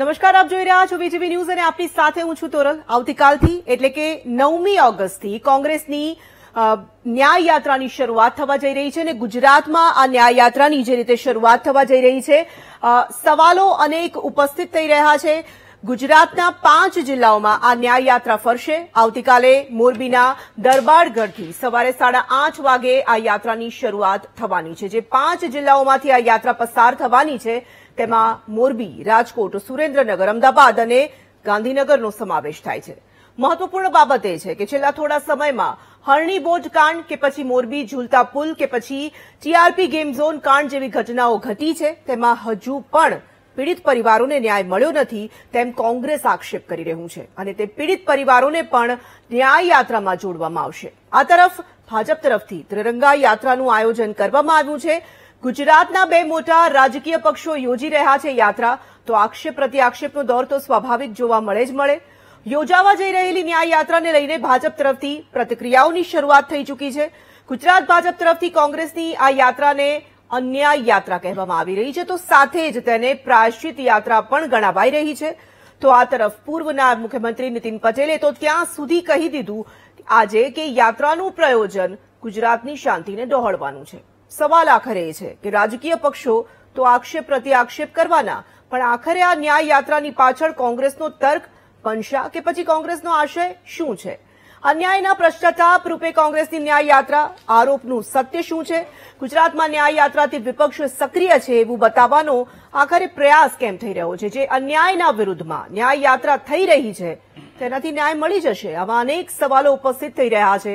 નમસ્કાર આપ જોઈ રહ્યા છો વીટીવી ન્યૂઝ અને આપની સાથે હું છું તોરલ આવતીકાલથી એટલે કે નવમી ઓગસ્ટથી કોંગ્રેસની ન્યાયયાત્રાની શરૂઆત થવા જઈ રહી છે અને ગુજરાતમાં આ ન્યાય યાત્રાની જે રીતે શરૂઆત થવા જઈ રહી છે સવાલો અનેક ઉપસ્થિત થઈ રહ્યા છે ગુજરાતના પાંચ જિલ્લાઓમાં આ ન્યાય યાત્રા ફરશે આવતીકાલે મોરબીના દરબારગઢથી સવારે સાડા આઠ વાગે આ યાત્રાની શરૂઆત થવાની છે જે પાંચ જિલ્લાઓમાંથી આ યાત્રા પસાર થવાની છે તેમાં મોરબી રાજકોટ સુરેન્દ્રનગર અમદાવાદ અને ગાંધીનગરનો સમાવેશ થાય છે મહત્વપૂર્ણ બાબત એ છે કે છેલ્લા થોડા સમયમાં હરણીબોટ કાંડ કે પછી મોરબી ઝુલતા પુલ કે પછી ટીઆરપી ગેમ ઝોન કાંડ જેવી ઘટનાઓ ઘટી છે તેમાં હજુ પણ પીડિત પરિવારોને ન્યાય મળ્યો નથી તેમ કોંગ્રેસ આક્ષેપ કરી રહ્યું છે અને તે પીડિત પરિવારોને પણ ન્યાય યાત્રામાં જોડવામાં આવશે આ તરફ ભાજપ તરફથી ત્રિરંગા યાત્રાનું આયોજન કરવામાં આવ્યું છે ગુજરાતના બે મોટા રાજકીય પક્ષો યોજી રહ્યા છે યાત્રા તો આક્ષેપ પ્રત્યાક્ષેપનો દોર તો સ્વાભાવિક જોવા મળે જ મળે યોજાવા જઈ રહેલી ન્યાય યાત્રાને લઈને ભાજપ તરફથી પ્રતિક્રિયાઓની શરૂઆત થઈ ચૂકી છે ગુજરાત ભાજપ તરફથી કોંગ્રેસની આ યાત્રાને અન્યાય યાત્રા કહેવામાં આવી રહી છે તો સાથે જ તેને પ્રાયશ્ચિત યાત્રા પણ ગણાવાઈ રહી છે તો આ તરફ પૂર્વના મુખ્યમંત્રી નીતિન પટેલે તો ત્યાં સુધી કહી દીધું આજે કે યાત્રાનું પ્રયોજન ગુજરાતની શાંતિને ડહોળવાનું છે સવાલ આખરે એ છે કે રાજકીય પક્ષો તો આક્ષેપ પ્રતિ આક્ષેપ કરવાના પણ આખરે આ ન્યાય યાત્રાની પાછળ કોંગ્રેસનો તર્ક પંશા કે પછી કોંગ્રેસનો આશય શું છે અન્યાયના ભ્રષ્ટાચાપ રૂપે કોંગ્રેસની ન્યાય યાત્રા આરોપનું સત્ય શું છે ગુજરાતમાં ન્યાય યાત્રાથી વિપક્ષ સક્રિય છે એવું બતાવવાનો આખરે પ્રયાસ કેમ થઈ રહ્યો છે જે અન્યાયના વિરુદ્ધમાં ન્યાય યાત્રા થઈ રહી છે તેનાથી ન્યાય મળી જશે આવા અનેક સવાલો ઉપસ્થિત થઈ રહ્યા છે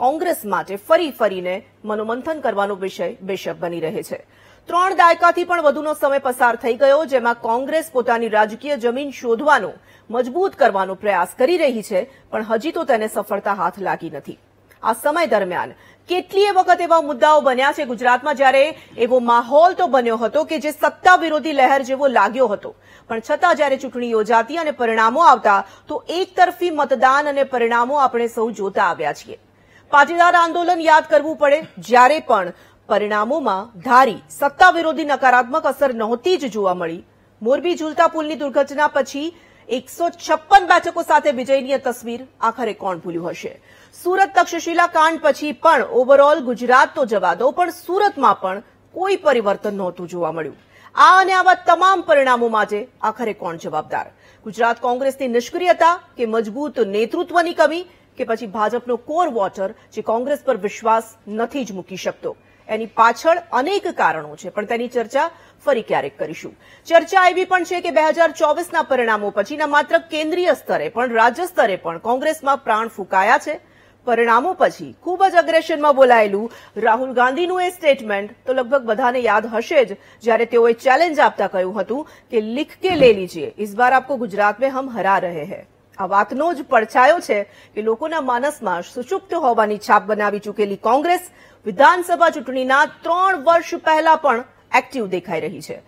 કોંગ્રેસ માટે ફરી ફરીને મનોમંથન કરવાનો વિષય બેશક બની રહે છે ત્રણ દાયકાથી પણ વધુનો સમય પસાર થઈ ગયો જેમાં કોંગ્રેસ પોતાની રાજકીય જમીન શોધવાનો મજબૂત કરવાનો પ્રયાસ કરી રહી છે પણ હજી તો તેને સફળતા હાથ લાગી નથી આ સમય દરમિયાન કેટલીય વખત એવા મુદ્દાઓ બન્યા છે ગુજરાતમાં જ્યારે એવો માહોલ તો બન્યો હતો કે જે સત્તા વિરોધી લહેર જેવો લાગ્યો હતો પણ છતાં જ્યારે ચૂંટણી યોજાતી અને પરિણામો આવતા તો એકતરફી મતદાન અને પરિણામો આપણે સૌ જોતા આવ્યા છીએ પાટીદાર આંદોલન યાદ કરવું પડે જ્યારે પણ પરિણામોમાં ધારી સત્તા વિરોધી નકારાત્મક અસર નહોતી જ જોવા મળી મોરબી ઝુલતા પુલની દુર્ઘટના પછી એકસો બેઠકો સાથે વિજયની તસવીર આખરે કોણ ભૂલ્યું હશે સુરત તક્ષશિલા કાંડ પછી પણ ઓવરઓલ ગુજરાત તો જવા દો પણ સુરતમાં પણ કોઈ પરિવર્તન નહોતું જોવા મળ્યું આ અને આવા તમામ પરિણામો માટે આખરે કોણ જવાબદાર ગુજરાત કોંગ્રેસની નિષ્ક્રિયતા કે મજબૂત નેતૃત્વની કમી કે પછી ભાજપનો કોર વોટર જે કોંગ્રેસ પર વિશ્વાસ નથી જ મૂકી શકતો એની પાછળ અનેક કારણો છે પણ તેની ચર્ચા ફરી ક્યારેક કરીશું ચર્ચા એવી પણ છે કે બે હજાર ચોવીસના પરિણામો પછીના માત્ર કેન્દ્રીય સ્તરે પણ રાજ્ય સ્તરે પણ કોંગ્રેસમાં પ્રાણ ફૂંકાયા છે પરિણામો પછી ખૂબ જ અગ્રેશનમાં બોલાયેલું રાહુલ ગાંધીનું એ સ્ટેટમેન્ટ તો લગભગ બધાને યાદ હશે જ જ્યારે તેઓએ ચેલેન્જ આપતા કહ્યું હતું કે લીખ કે લે લીજીએ ઇસ બાર આપકો ગુજરાત મેં હમ હરા રહે હૈ આ વાતનો જ પડછાયો છે કે લોકોના માનસમાં સુષુપ્ત હોવાની છાપ બનાવી ચૂકેલી કોંગ્રેસ વિધાનસભા ચૂંટણીના ત્રણ વર્ષ પહેલા પણ એક્ટિવ દેખાઈ રહી છે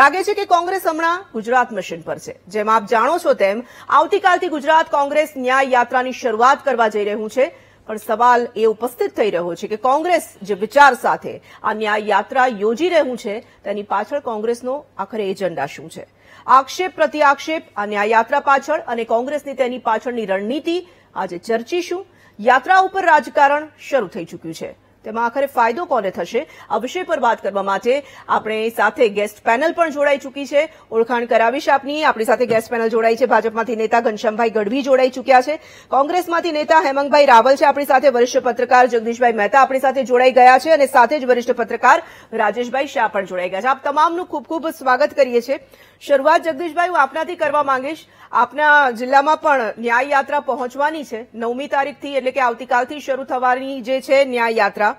લાગે છે કે કોંગ્રેસ હમણાં ગુજરાત મિશન પર છે જેમ આપ જાણો છો તેમ આવતીકાલથી ગુજરાત કોંગ્રેસ ન્યાય યાત્રાની શરૂઆત કરવા જઈ રહ્યું છે પણ સવાલ એ ઉપસ્થિત થઈ રહ્યો છે કે કોંગ્રેસ જે વિચાર સાથે આ ન્યાય યાત્રા યોજી રહ્યું છે તેની પાછળ કોંગ્રેસનો આખરે એજન્ડા શું છે આક્ષેપ પ્રત્યાક્ષેપ અને આ યાત્રા પાછળ અને કોંગ્રેસની તેની પાછળની રણનીતિ આજે ચર્ચીશું યાત્રા ઉપર રાજકારણ શરૂ થઈ ચૂક્યું છે તેમાં આખરે ફાયદો કોને થશે આ વિષય પર વાત કરવા માટે આપણે સાથે ગેસ્ટ પેનલ પણ જોડાઈ ચૂકી છે ઓળખાણ કરાવીશ આપની આપણી સાથે ગેસ્ટ પેનલ જોડાઈ છે ભાજપમાંથી નેતા ઘનશ્યામભાઈ ગઢવી જોડાઈ ચૂક્યા છે કોંગ્રેસમાંથી નેતા હેમંગભાઈ રાવલ છે આપણી સાથે વરિષ્ઠ પત્રકાર જગદીશભાઈ મહેતા આપણી સાથે જોડાઈ ગયા છે અને સાથે જ વરિષ્ઠ પત્રકાર રાજેશભાઈ શાહ પણ જોડાઈ ગયા છે આપ તમામનું ખૂબ ખૂબ સ્વાગત કરીએ છીએ શરૂઆત જગદીશભાઈ હું આપનાથી કરવા માંગીશ આપના જિલ્લામાં પણ ન્યાય યાત્રા પહોંચવાની છે નવમી તારીખથી એટલે કે આવતીકાલથી શરૂ થવાની જે છે ન્યાય યાત્રા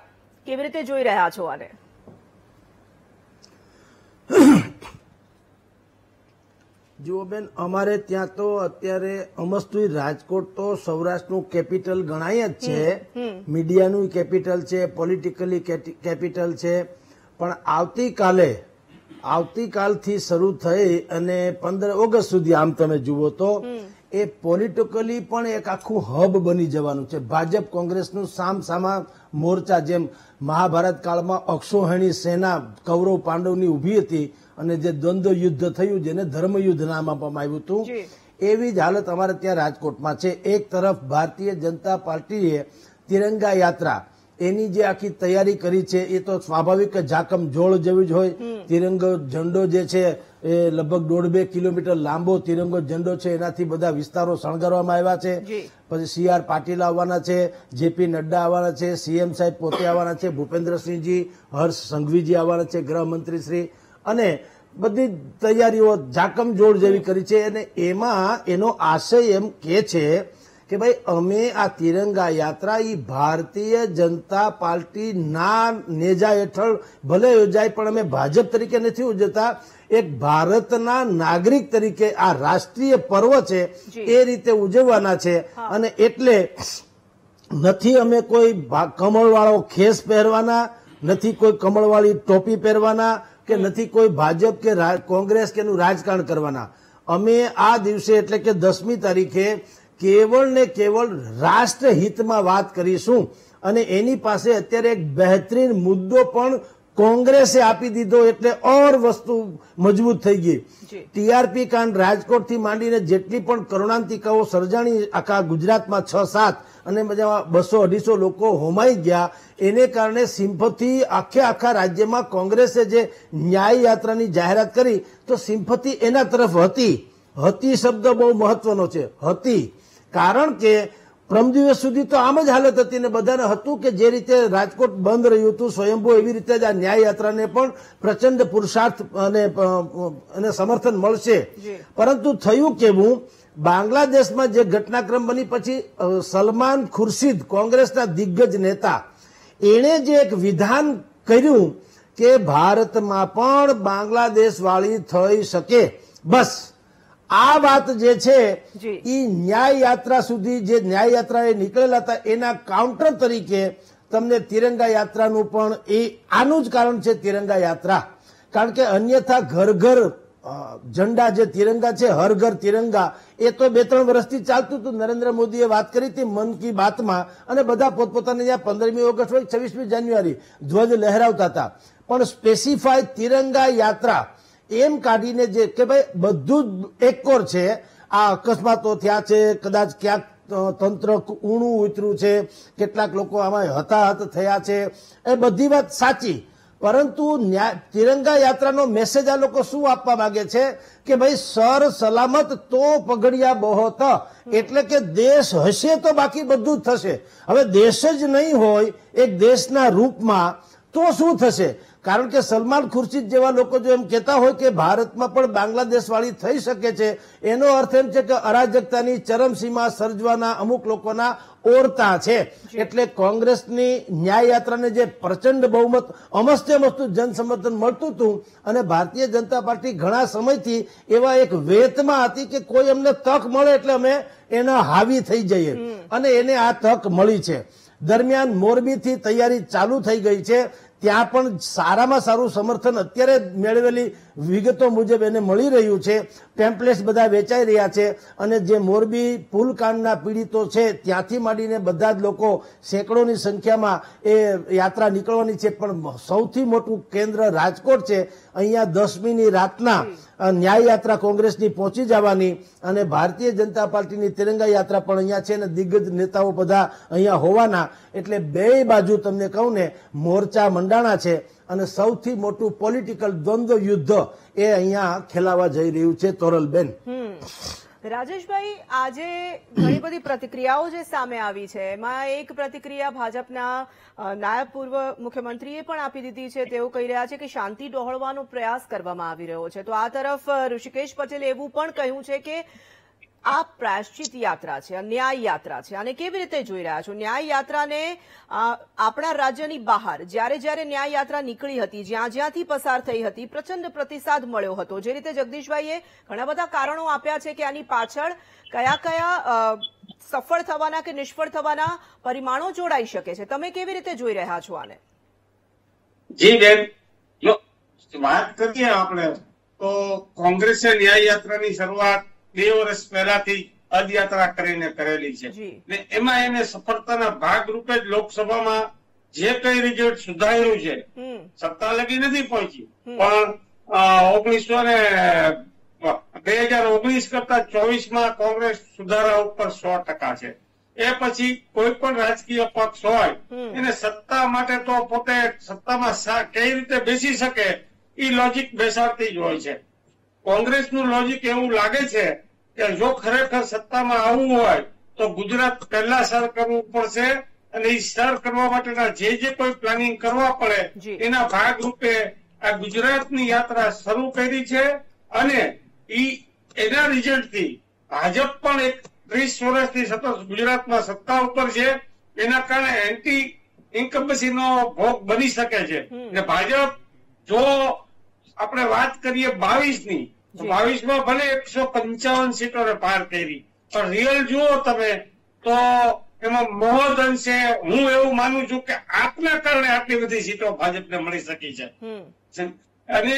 કેવી રીતે જોઈ રહ્યા છો આને જુઓ બેન અમારે ત્યાં તો અત્યારે અમસ્તુઈ રાજકોટ તો સૌરાષ્ટ્રનું કેપિટલ ગણાય જ છે મીડિયાનું કેપિટલ છે પોલિટિકલી કેપિટલ છે પણ આવતીકાલે આવતીકાલથી શરૂ થઈ અને પંદર ઓગસ્ટ સુધી આમ તમે જુઓ તો એ પોલિટિકલી પણ એક આખું હબ બની જવાનું છે ભાજપ કોંગ્રેસનું સામ સામા મોરચા જેમ મહાભારત કાળમાં અક્ષોહિણી સેના કૌરવ પાંડવની ઊભી હતી અને જે દ્વંદ્વ યુદ્ધ થયું જેને ધર્મયુદ્ધ નામ આપવામાં આવ્યું હતું એવી જ હાલત અમારે ત્યાં રાજકોટમાં છે એક તરફ ભારતીય જનતા પાર્ટીએ તિરંગા યાત્રા એની જે આખી તૈયારી કરી છે એ તો સ્વાભાવિક ઝાકમ જોળ જેવી જ હોય તિરંગો ઝંડો જે છે એ લગભગ દોઢ બે કિલોમીટર લાંબો તિરંગો ઝંડો છે એનાથી બધા વિસ્તારો શણગારવામાં આવ્યા છે પછી સી આર પાટીલ આવવાના છે જેપી નડ્ડા આવવાના છે સીએમ સાહેબ પોતે આવવાના છે ભૂપેન્દ્રસિંહજી હર્ષ સંઘવીજી આવવાના છે શ્રી અને બધી તૈયારીઓ ઝાકમ જોડ જેવી કરી છે અને એમાં એનો આશય એમ કે છે કે ભાઈ અમે આ તિરંગા યાત્રા એ ભારતીય જનતા પાર્ટીના નેજા હેઠળ ભલે યોજાય પણ અમે ભાજપ તરીકે નથી ઉજવતા એક ભારતના નાગરિક તરીકે આ રાષ્ટ્રીય પર્વ છે એ રીતે ઉજવવાના છે અને એટલે નથી અમે કોઈ કમળવાળો ખેસ પહેરવાના નથી કોઈ કમળવાળી ટોપી પહેરવાના કે નથી કોઈ ભાજપ કે કોંગ્રેસ કે એનું રાજકારણ કરવાના અમે આ દિવસે એટલે કે દસમી તારીખે કેવળ ને કેવળ રાષ્ટ્રહિતમાં વાત કરીશું અને એની પાસે અત્યારે એક બહેતરીન મુદ્દો પણ કોંગ્રેસે આપી દીધો એટલે ઓર વસ્તુ મજબૂત થઈ ગઈ ટીઆરપી કાંડ રાજકોટથી માંડીને જેટલી પણ કરુણાંતિકાઓ સર્જાણી આખા ગુજરાતમાં છ સાત અને મજામાં બસો અઢીસો લોકો હોમાઈ ગયા એને કારણે સિમ્પથી આખે આખા રાજ્યમાં કોંગ્રેસે જે ન્યાય યાત્રાની જાહેરાત કરી તો સિમ્પથી એના તરફ હતી હતી શબ્દ બહુ મહત્વનો છે હતી કારણ કે પ્રમ દિવસ સુધી તો આમ જ હાલત હતી ને બધાને હતું કે જે રીતે રાજકોટ બંધ રહ્યું હતું સ્વયંભુ એવી રીતે જ આ ન્યાય યાત્રાને પણ પ્રચંડ પુરુષાર્થ અને અને સમર્થન મળશે પરંતુ થયું કેવું બાંગ્લાદેશમાં જે ઘટનાક્રમ બની પછી સલમાન ખુરશીદ કોંગ્રેસના દિગ્ગજ નેતા એણે જે એક વિધાન કર્યું કે ભારતમાં પણ બાંગ્લાદેશ વાળી થઈ શકે બસ આ વાત જે છે એ ન્યાય યાત્રા સુધી જે ન્યાય યાત્રા એ નીકળેલા હતા એના કાઉન્ટર તરીકે તમને તિરંગા યાત્રાનું પણ એ આનું જ કારણ છે તિરંગા યાત્રા કારણ કે અન્યથા ઘર ઘર ઝંડા જે તિરંગા છે હર ઘર તિરંગા એ તો બે ત્રણ વર્ષથી ચાલતું હતું નરેન્દ્ર મોદીએ વાત કરી હતી મન કી બાતમાં અને બધા પોતપોતાની જ્યાં પંદરમી ઓગસ્ટ હોય છવ્વીસમી જાન્યુઆરી ધ્વજ લહેરાવતા હતા પણ સ્પેસિફાય તિરંગા યાત્રા એમ કાઢીને જે કે ભાઈ બધું જ એકોર છે આ અકસ્માતો થયા છે કદાચ ક્યાંક તંત્ર ઊણું ઉતર્યું છે કેટલાક લોકો આમાં હતાહત થયા છે એ બધી વાત સાચી પરંતુ તિરંગા યાત્રાનો મેસેજ આ લોકો શું આપવા માંગે છે કે ભાઈ સર સલામત તો પગડિયા બહોત એટલે કે દેશ હશે તો બાકી બધું જ થશે હવે દેશ જ નહીં હોય એક દેશના રૂપમાં તો શું થશે કારણ કે સલમાન ખુરશીદ જેવા લોકો જો એમ કહેતા હોય કે ભારતમાં પણ બાંગ્લાદેશવાળી થઈ શકે છે એનો અર્થ એમ છે કે અરાજકતાની ચરમસીમા સર્જવાના અમુક લોકોના ઓરતા છે એટલે કોંગ્રેસની ન્યાયયાત્રાને જે પ્રચંડ બહુમત અમસ્તે મસ્તુ જનસમર્થન મળતું હતું અને ભારતીય જનતા પાર્ટી ઘણા સમયથી એવા એક વેતમાં હતી કે કોઈ અમને તક મળે એટલે અમે એના હાવી થઈ જઈએ અને એને આ તક મળી છે દરમિયાન મોરબીથી તૈયારી ચાલુ થઈ ગઈ છે ત્યાં પણ સારામાં સારું સમર્થન અત્યારે મેળવેલી વિગતો મુજબ એને મળી રહ્યું છે પેમ્પલેટ્સ બધા વેચાઈ રહ્યા છે અને જે મોરબી પુલકાંડના પીડિતો છે ત્યાંથી માંડીને બધા જ લોકો સેંકડોની સંખ્યામાં એ યાત્રા નીકળવાની છે પણ સૌથી મોટું કેન્દ્ર રાજકોટ છે અહીંયા દસમીની રાતના ન્યાય યાત્રા કોંગ્રેસની પહોંચી જવાની અને ભારતીય જનતા પાર્ટીની તિરંગા યાત્રા પણ અહીંયા છે અને દિગ્ગજ નેતાઓ બધા અહીંયા હોવાના એટલે બે બાજુ તમને કહું ને મોરચા મંડાણા છે અને સૌથી મોટું પોલિટિકલ દ્વંદ્વ યુદ્ધ એ અહીંયા ખેલાવા જઈ રહ્યું છે તોરલબેન રાજેશભાઈ આજે ઘણી બધી પ્રતિક્રિયાઓ જે સામે આવી છે એમાં એક પ્રતિક્રિયા ભાજપના નાયબ પૂર્વ મુખ્યમંત્રીએ પણ આપી દીધી છે તેઓ કહી રહ્યા છે કે શાંતિ ડહોળવાનો પ્રયાસ કરવામાં આવી રહ્યો છે તો આ તરફ ઋષિકેશ પટેલે એવું પણ કહ્યું છે કે આ પ્રાયશ્ચિત યાત્રા છે ન્યાય યાત્રા છે અને કેવી રીતે જોઈ રહ્યા છો ન્યાય યાત્રાને આપણા રાજ્યની બહાર જ્યારે જ્યારે ન્યાય યાત્રા નીકળી હતી જ્યાં જ્યાંથી પસાર થઈ હતી પ્રચંડ પ્રતિસાદ મળ્યો હતો જે રીતે જગદીશભાઈએ ઘણા બધા કારણો આપ્યા છે કે આની પાછળ કયા કયા સફળ થવાના કે નિષ્ફળ થવાના પરિમાણો જોડાઈ શકે છે તમે કેવી રીતે જોઈ રહ્યા છો આને જી બેન વાત કરીએ આપણે તો કોંગ્રેસે ન્યાય યાત્રાની શરૂઆત બે વર્ષ પહેલાથી પદયાત્રા કરીને કરેલી છે ને એમાં એને સફળતાના ભાગરૂપે જ લોકસભામાં જે કઈ રિઝલ્ટ સુધાર્યું છે સત્તા લગી નથી પહોંચી પણ ઓગણીસો ને બે હજાર ઓગણીસ કરતા ચોવીસમાં કોંગ્રેસ સુધારા ઉપર સો ટકા છે એ પછી કોઈ પણ રાજકીય પક્ષ હોય એને સત્તા માટે તો પોતે સત્તામાં કઈ રીતે બેસી શકે એ લોજિક બેસાડતી જ હોય છે કોંગ્રેસનું લોજિક એવું લાગે છે કે જો ખરેખર સત્તામાં આવવું હોય તો ગુજરાત પહેલા સર કરવું પડશે અને એ સર કરવા માટેના જે જે કોઈ પ્લાનિંગ કરવા પડે એના ભાગરૂપે આ ગુજરાતની યાત્રા શરૂ કરી છે અને ઈ એના રિઝલ્ટથી ભાજપ પણ એક ત્રીસ વર્ષથી સતત ગુજરાતમાં સત્તા ઉપર છે એના કારણે એન્ટી નો ભોગ બની શકે છે ને ભાજપ જો આપણે વાત કરીએ બાવીસ ની બાવીસ માં ભલે એકસો પંચાવન સીટોને પાર કરી પણ રિયલ જુઓ તમે તો એમાં મહદ અંશે હું એવું માનું છું કે આપના કારણે આટલી બધી સીટો ભાજપને મળી શકી છે અને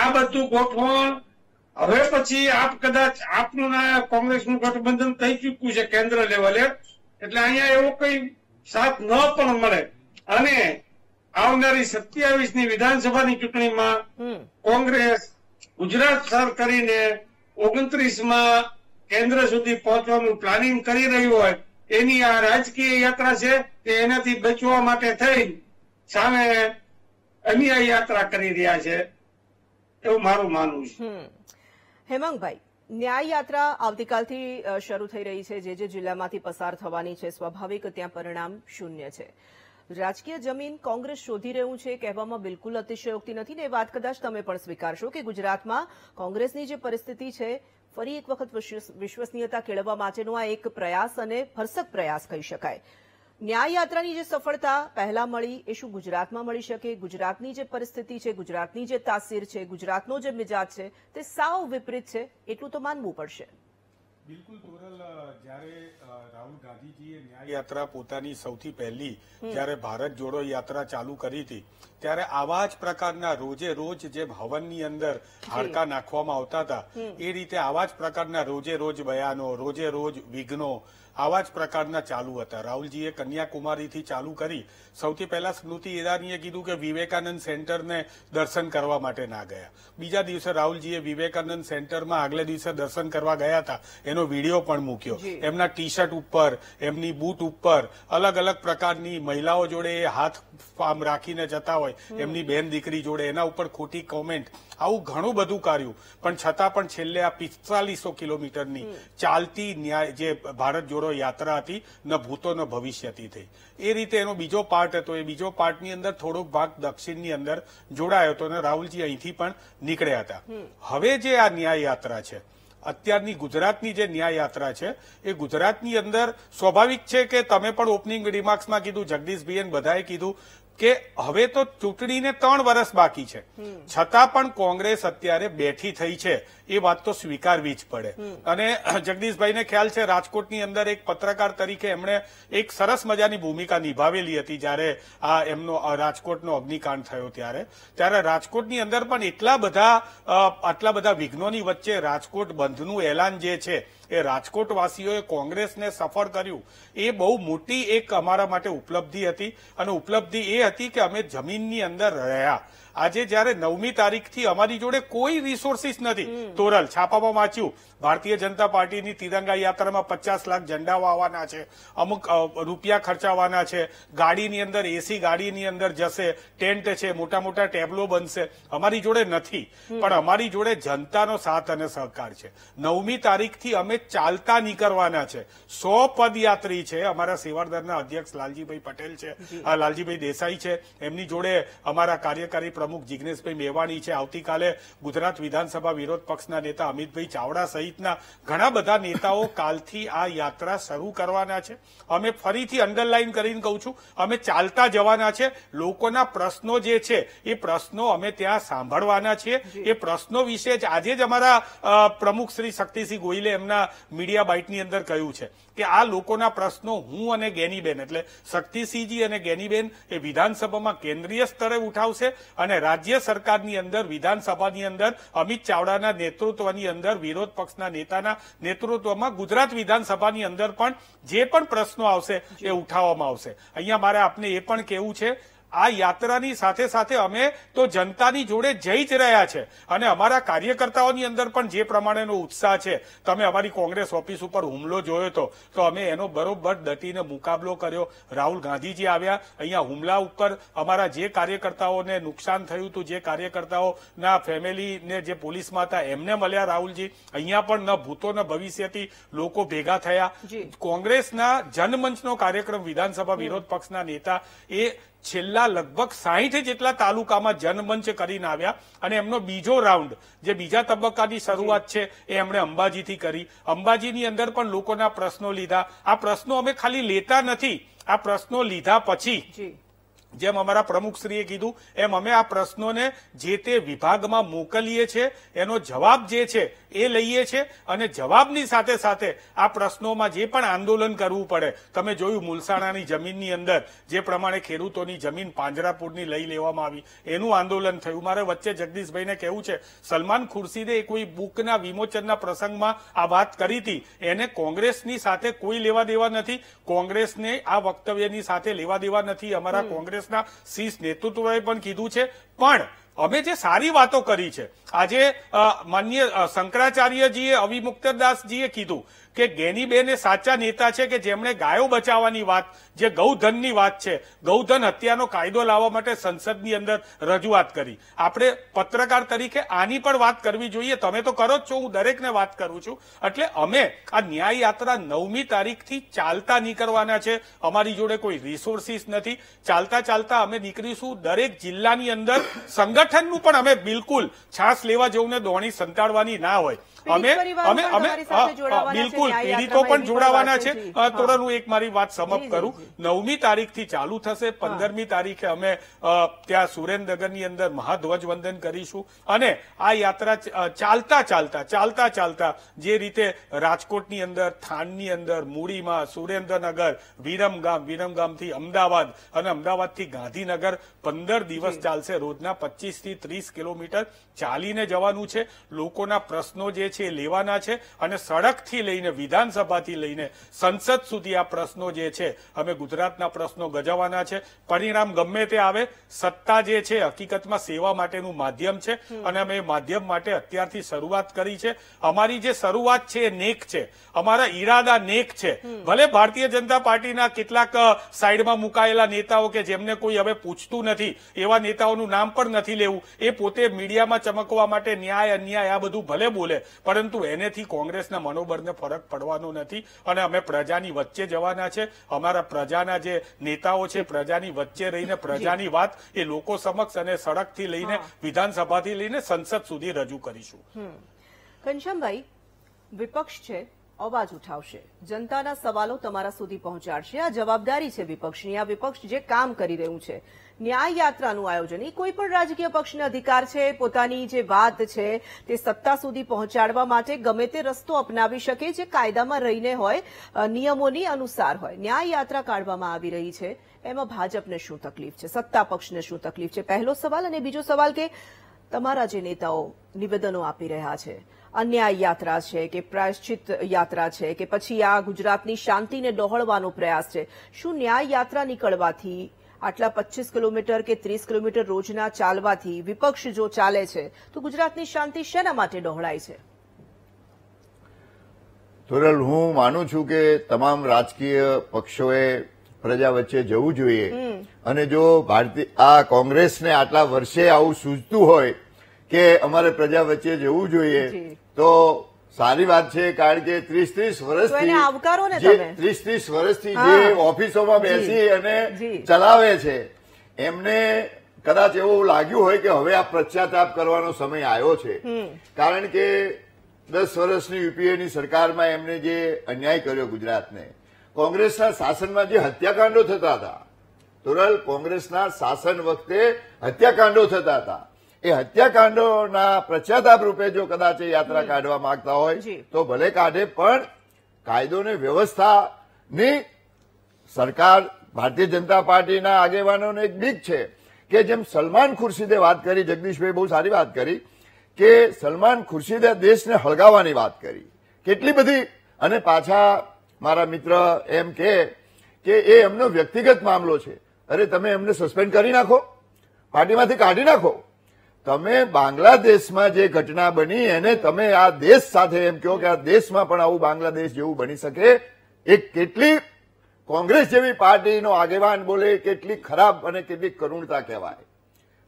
આ બધું ગોઠવણ હવે પછી આપ કદાચ આપનું કોંગ્રેસનું ગઠબંધન થઈ ચુક્યું છે કેન્દ્ર લેવલે એટલે અહીંયા એવો કઈ સાથ ન પણ મળે અને આવનારી સત્યાવીસની વિધાનસભાની ચૂંટણીમાં કોંગ્રેસ ગુજરાત સર કરીને ઓગણત્રીસમાં કેન્દ્ર સુધી પહોંચવાનું પ્લાનિંગ કરી રહ્યું હોય એની આ રાજકીય યાત્રા છે તે એનાથી બચવા માટે થઈ સામે અન્ય યાત્રા કરી રહ્યા છે એવું મારું માનવું છે હેમાંગભાઈ ન્યાય યાત્રા આવતીકાલથી શરૂ થઈ રહી છે જે જે જિલ્લામાંથી પસાર થવાની છે સ્વાભાવિક ત્યાં પરિણામ શૂન્ય છે રાજકીય જમીન કોંગ્રેસ શોધી રહ્યું છે કહેવામાં બિલકુલ અતિશયોક્તિ નથી ને એ વાત કદાચ તમે પણ સ્વીકારશો કે ગુજરાતમાં કોંગ્રેસની જે પરિસ્થિતિ છે ફરી એક વખત વિશ્વસનીયતા કેળવવા માટેનો આ એક પ્રયાસ અને ભરસક પ્રયાસ કહી શકાય ન્યાયયાત્રાની જે સફળતા પહેલા મળી એ શું ગુજરાતમાં મળી શકે ગુજરાતની જે પરિસ્થિતિ છે ગુજરાતની જે તાસીર છે ગુજરાતનો જે મિજાજ છે તે સાવ વિપરીત છે એટલું તો માનવું પડશે બિલકુલ તોરલ જ્યારે રાહુલ ગાંધીજીએ ન્યાય યાત્રા પોતાની સૌથી પહેલી જ્યારે ભારત જોડો યાત્રા ચાલુ કરી હતી ત્યારે આવા જ પ્રકારના રોજે રોજ જે ભવનની અંદર હાડકા નાખવામાં આવતા હતા એ રીતે આવા જ પ્રકારના રોજે રોજ બયાનો રોજે રોજ વિઘ્નો આવા જ પ્રકારના ચાલુ હતા રાહુલજીએ કન્યાકુમારીથી ચાલુ કરી સૌથી પહેલા સ્મૃતિ ઈરાનીએ કીધું કે વિવેકાનંદ સેન્ટરને દર્શન કરવા માટે ના ગયા બીજા દિવસે રાહુલજીએ વિવેકાનંદ સેન્ટરમાં આગલે દિવસે દર્શન કરવા ગયા હતા એનો વિડીયો પણ મૂક્યો એમના ટી શર્ટ ઉપર એમની બૂટ ઉપર અલગ અલગ પ્રકારની મહિલાઓ જોડે હાથ રાખીને જતા હોય હોય એમની બેન દીકરી જોડે એના ઉપર ખોટી કોમેન્ટ આવું ઘણું બધું કર્યું પણ છતાં પણ છેલ્લે આ પિસ્તાલીસો કિલોમીટરની ચાલતી જે ભારત જોડો યાત્રા હતી ન ભૂતો ન ભવિષ્યથી થઈ એ રીતે એનો બીજો પાર્ટ હતો એ બીજો પાર્ટની અંદર થોડોક ભાગ દક્ષિણની અંદર જોડાયો હતો અને રાહુલજી અહીંથી પણ નીકળ્યા હતા હવે જે આ ન્યાય યાત્રા છે અત્યારની ગુજરાતની જે ન્યાય યાત્રા છે એ ગુજરાતની અંદર સ્વાભાવિક છે કે તમે પણ ઓપનિંગ રિમાર્ક્સમાં કીધું જગદીશભાઈ બધાએ કીધું કે હવે તો ચૂંટણીને ત્રણ વર્ષ બાકી છે છતાં પણ કોંગ્રેસ અત્યારે બેઠી થઈ છે એ વાત તો સ્વીકારવી જ પડે અને જગદીશભાઈને ખ્યાલ છે રાજકોટની અંદર એક પત્રકાર તરીકે એમણે એક સરસ મજાની ભૂમિકા નિભાવેલી હતી જ્યારે આ એમનો રાજકોટનો અગ્નિકાંડ થયો ત્યારે ત્યારે રાજકોટની અંદર પણ એટલા બધા આટલા બધા વિઘ્નોની વચ્ચે રાજકોટ બંધનું એલાન જે છે એ રાજકોટવાસીઓએ કોંગ્રેસને સફળ કર્યું એ બહુ મોટી એક અમારા માટે ઉપલબ્ધિ હતી અને ઉપલબ્ધિ એ હતી કે અમે જમીનની અંદર રહ્યા આજે જ્યારે નવમી તારીખથી અમારી જોડે કોઈ રિસોર્સિસ નથી તોરલ છાપામાં વાંચ્યું ભારતીય જનતા પાર્ટીની તિરંગા યાત્રામાં પચાસ લાખ ઝંડાઓ આવવાના છે અમુક રૂપિયા ખર્ચાવાના છે ગાડીની અંદર એસી ગાડીની અંદર જશે ટેન્ટ છે મોટા મોટા ટેબલો બનશે અમારી જોડે નથી પણ અમારી જોડે જનતાનો સાથ અને સહકાર છે નવમી તારીખથી અમે ચાલતા નીકળવાના છે સો પદયાત્રી છે અમારા સેવાદળના અધ્યક્ષ લાલજીભાઈ પટેલ છે લાલજીભાઈ દેસાઈ છે એમની જોડે અમારા કાર્યકારી પ્રમુખ જિજ્ઞેશભાઈ મેવાણી છે આવતીકાલે ગુજરાત વિધાનસભા વિરોધ પક્ષના નેતા અમિતભાઈ ચાવડા સહિતના ઘણા બધા નેતાઓ કાલથી આ યાત્રા શરૂ કરવાના છે અમે ફરીથી અંડરલાઇન કરીને કહું છું અમે ચાલતા જવાના છે લોકોના પ્રશ્નો જે છે એ પ્રશ્નો અમે ત્યાં સાંભળવાના છીએ એ પ્રશ્નો વિશે જ આજે જ અમારા પ્રમુખ શ્રી શક્તિસિંહ ગોયલે એમના મીડિયા બાઇટની અંદર કહ્યું છે કે આ લોકોના પ્રશ્નો હું અને ગેનીબેન એટલે શક્તિસિંહજી અને ગેનીબેન એ વિધાનસભામાં કેન્દ્રીય સ્તરે ઉઠાવશે અને રાજ્ય સરકારની અંદર વિધાનસભાની અંદર અમિત ચાવડાના નેતૃત્વની અંદર વિરોધ પક્ષના નેતાના નેતૃત્વમાં ગુજરાત વિધાનસભાની અંદર પણ જે પણ પ્રશ્નો આવશે એ ઉઠાવવામાં આવશે અહીંયા મારે આપને એ પણ કહેવું છે આ યાત્રાની સાથે સાથે અમે તો જનતાની જોડે જઈ જ રહ્યા છે અને અમારા કાર્યકર્તાઓની અંદર પણ જે પ્રમાણેનો ઉત્સાહ છે તમે અમારી કોંગ્રેસ ઓફિસ ઉપર હુમલો જોયો હતો તો અમે એનો બરોબર દટીને મુકાબલો કર્યો રાહુલ ગાંધીજી આવ્યા અહીંયા હુમલા ઉપર અમારા જે કાર્યકર્તાઓને નુકસાન થયું હતું જે કાર્યકર્તાઓના ફેમિલીને જે પોલીસમાં હતા એમને મળ્યા રાહુલજી અહીંયા પણ ન ભૂતો ન ભવિષ્યથી લોકો ભેગા થયા કોંગ્રેસના જનમંચનો કાર્યક્રમ વિધાનસભા વિરોધ પક્ષના નેતા એ છેલ્લા લગભગ સાહીઠ જેટલા તાલુકામાં જનમંચ કરીને આવ્યા અને એમનો બીજો રાઉન્ડ જે બીજા તબક્કાની શરૂઆત છે એ એમણે અંબાજીથી કરી અંબાજીની અંદર પણ લોકોના પ્રશ્નો લીધા આ પ્રશ્નો અમે ખાલી લેતા નથી આ પ્રશ્નો લીધા પછી જેમ અમારા પ્રમુખશ્રીએ કીધું એમ અમે આ પ્રશ્નોને જે તે વિભાગમાં મોકલીએ છીએ એનો જવાબ જે છે એ લઈએ છીએ અને જવાબની સાથે સાથે આ પ્રશ્નોમાં જે પણ આંદોલન કરવું પડે તમે જોયું મુલસાણાની જમીનની અંદર જે પ્રમાણે ખેડૂતોની જમીન પાંજરાપુરની લઈ લેવામાં આવી એનું આંદોલન થયું મારે વચ્ચે જગદીશભાઈને કહેવું છે સલમાન ખુરશીદે કોઈ બુકના વિમોચનના પ્રસંગમાં આ વાત કરી હતી એને કોંગ્રેસની સાથે કોઈ લેવા દેવા નથી કોંગ્રેસને આ વક્તવ્યની સાથે લેવા દેવા નથી અમારા કોંગ્રેસ કોંગ્રેસના શીર્ષ નેતૃત્વએ પણ કીધું છે પણ અમે જે સારી વાતો કરી છે આજે માન્ય શંકરાચાર્યજીએ અવિમુક્તદાસજીએ કીધું કે ગેનીબેન એ સાચા નેતા છે કે જેમણે ગાયો બચાવવાની વાત જે ગૌધનની વાત છે ગૌધન હત્યાનો કાયદો લાવવા માટે સંસદની અંદર રજૂઆત કરી આપણે પત્રકાર તરીકે આની પણ વાત કરવી જોઈએ તમે તો કરો જ છો હું દરેકને વાત કરું છું એટલે અમે આ ન્યાય નવમી તારીખથી ચાલતા નીકળવાના છે અમારી જોડે કોઈ રિસોર્સિસ નથી ચાલતા ચાલતા અમે નીકળીશું દરેક જિલ્લાની અંદર સંગઠનનું પણ અમે બિલકુલ છાસ લેવા જેવું ને દોણી સંતાડવાની ના હોય અમે અમે અમે બિલકુલ બિલકુલ પીડિતો પણ જોડાવાના છે તોરણ હું એક મારી વાત સમાપ્ત કરું નવમી તારીખથી ચાલુ થશે પંદરમી તારીખે અમે ત્યાં સુરેન્દ્રનગરની અંદર મહાધ્વજ વંદન કરીશું અને આ યાત્રા ચાલતા ચાલતા ચાલતા ચાલતા જે રીતે રાજકોટની અંદર થાનની અંદર મૂડીમાં સુરેન્દ્રનગર વિરમગામ વિરમગામથી અમદાવાદ અને અમદાવાદથી ગાંધીનગર પંદર દિવસ ચાલશે રોજના પચીસ થી ત્રીસ કિલોમીટર ચાલીને જવાનું છે લોકોના પ્રશ્નો જે છે લેવાના છે અને સડકથી લઈને વિધાનસભાથી લઈને સંસદ સુધી આ પ્રશ્નો જે છે અમે ગુજરાતના પ્રશ્નો ગજવવાના છે પરિણામ ગમે તે આવે સત્તા જે છે હકીકતમાં સેવા માટેનું માધ્યમ છે અને અમે માધ્યમ માટે અત્યારથી શરૂઆત કરી છે અમારી જે શરૂઆત છે એ નેક છે અમારા ઈરાદા નેક છે ભલે ભારતીય જનતા પાર્ટીના કેટલાક સાઈડમાં મુકાયેલા નેતાઓ કે જેમને કોઈ હવે પૂછતું નથી એવા નેતાઓનું નામ પણ નથી લેવું એ પોતે મીડિયામાં ચમકવા માટે ન્યાય અન્યાય આ બધું ભલે બોલે પરંતુ એનેથી કોંગ્રેસના મનોબળને ફરક ફરક પડવાનો નથી અને અમે પ્રજાની વચ્ચે જવાના છે અમારા પ્રજાના જે નેતાઓ છે પ્રજાની વચ્ચે રહીને પ્રજાની વાત એ લોકો સમક્ષ અને સડકથી લઈને વિધાનસભાથી લઈને સંસદ સુધી રજૂ કરીશું ઘનશ્યામભાઈ વિપક્ષ છે અવાજ ઉઠાવશે જનતાના સવાલો તમારા સુધી પહોંચાડશે આ જવાબદારી છે વિપક્ષની આ વિપક્ષ જે કામ કરી રહ્યું છે ન્યાય યાત્રાનું આયોજન એ કોઈ પણ રાજકીય પક્ષને અધિકાર છે પોતાની જે વાત છે તે સત્તા સુધી પહોંચાડવા માટે ગમે તે રસ્તો અપનાવી શકે જે કાયદામાં રહીને હોય નિયમોની અનુસાર હોય ન્યાય યાત્રા કાઢવામાં આવી રહી છે એમાં ભાજપને શું તકલીફ છે સત્તા પક્ષને શું તકલીફ છે પહેલો સવાલ અને બીજો સવાલ કે તમારા જે નેતાઓ નિવેદનો આપી રહ્યા છે અન્યાય યાત્રા છે કે પ્રાયશ્ચિત યાત્રા છે કે પછી આ ગુજરાતની શાંતિને ડહોળવાનો પ્રયાસ છે શું ન્યાય યાત્રા નીકળવાથી આટલા પચીસ કિલોમીટર કે ત્રીસ કિલોમીટર રોજના ચાલવાથી વિપક્ષ જો ચાલે છે તો ગુજરાતની શાંતિ શેના માટે ડહોળાય છે તોરલ હું માનું છું કે તમામ રાજકીય પક્ષોએ પ્રજા વચ્ચે જવું જોઈએ અને જો ભારતીય આ કોંગ્રેસને આટલા વર્ષે આવું સૂચતું હોય કે અમારે પ્રજા વચ્ચે જવું જોઈએ તો સારી વાત છે કારણ કે ત્રીસ ત્રીસ વર્ષથી ત્રીસ ત્રીસ વર્ષથી જે ઓફિસોમાં બેસી અને ચલાવે છે એમને કદાચ એવું લાગ્યું હોય કે હવે આ પશ્ચાતાપ કરવાનો સમય આવ્યો છે કારણ કે દસ વર્ષની યુપીએની સરકારમાં એમને જે અન્યાય કર્યો ગુજરાતને કોંગ્રેસના શાસનમાં જે હત્યાકાંડો થતા હતા તોરલ કોંગ્રેસના શાસન વખતે હત્યાકાંડો થતા હતા એ હત્યાકાંડોના પ્રત્યાતાપ રૂપે જો કદાચ એ યાત્રા કાઢવા માંગતા હોય તો ભલે કાઢે પણ કાયદો ને વ્યવસ્થાની સરકાર ભારતીય જનતા પાર્ટીના આગેવાનોને એક બીક છે કે જેમ સલમાન ખુરશીદે વાત કરી જગદીશભાઈ બહુ સારી વાત કરી કે સલમાન ખુરશીદે દેશને હળગાવવાની વાત કરી કેટલી બધી અને પાછા મારા મિત્ર એમ કે એ એમનો વ્યક્તિગત મામલો છે અરે તમે એમને સસ્પેન્ડ કરી નાખો પાર્ટીમાંથી કાઢી નાખો તમે બાંગ્લાદેશમાં જે ઘટના બની એને તમે આ દેશ સાથે એમ કહો કે આ દેશમાં પણ આવું બાંગ્લાદેશ જેવું બની શકે એ કેટલી કોંગ્રેસ જેવી પાર્ટીનો આગેવાન બોલે કેટલી ખરાબ અને કેટલી કરુણતા કહેવાય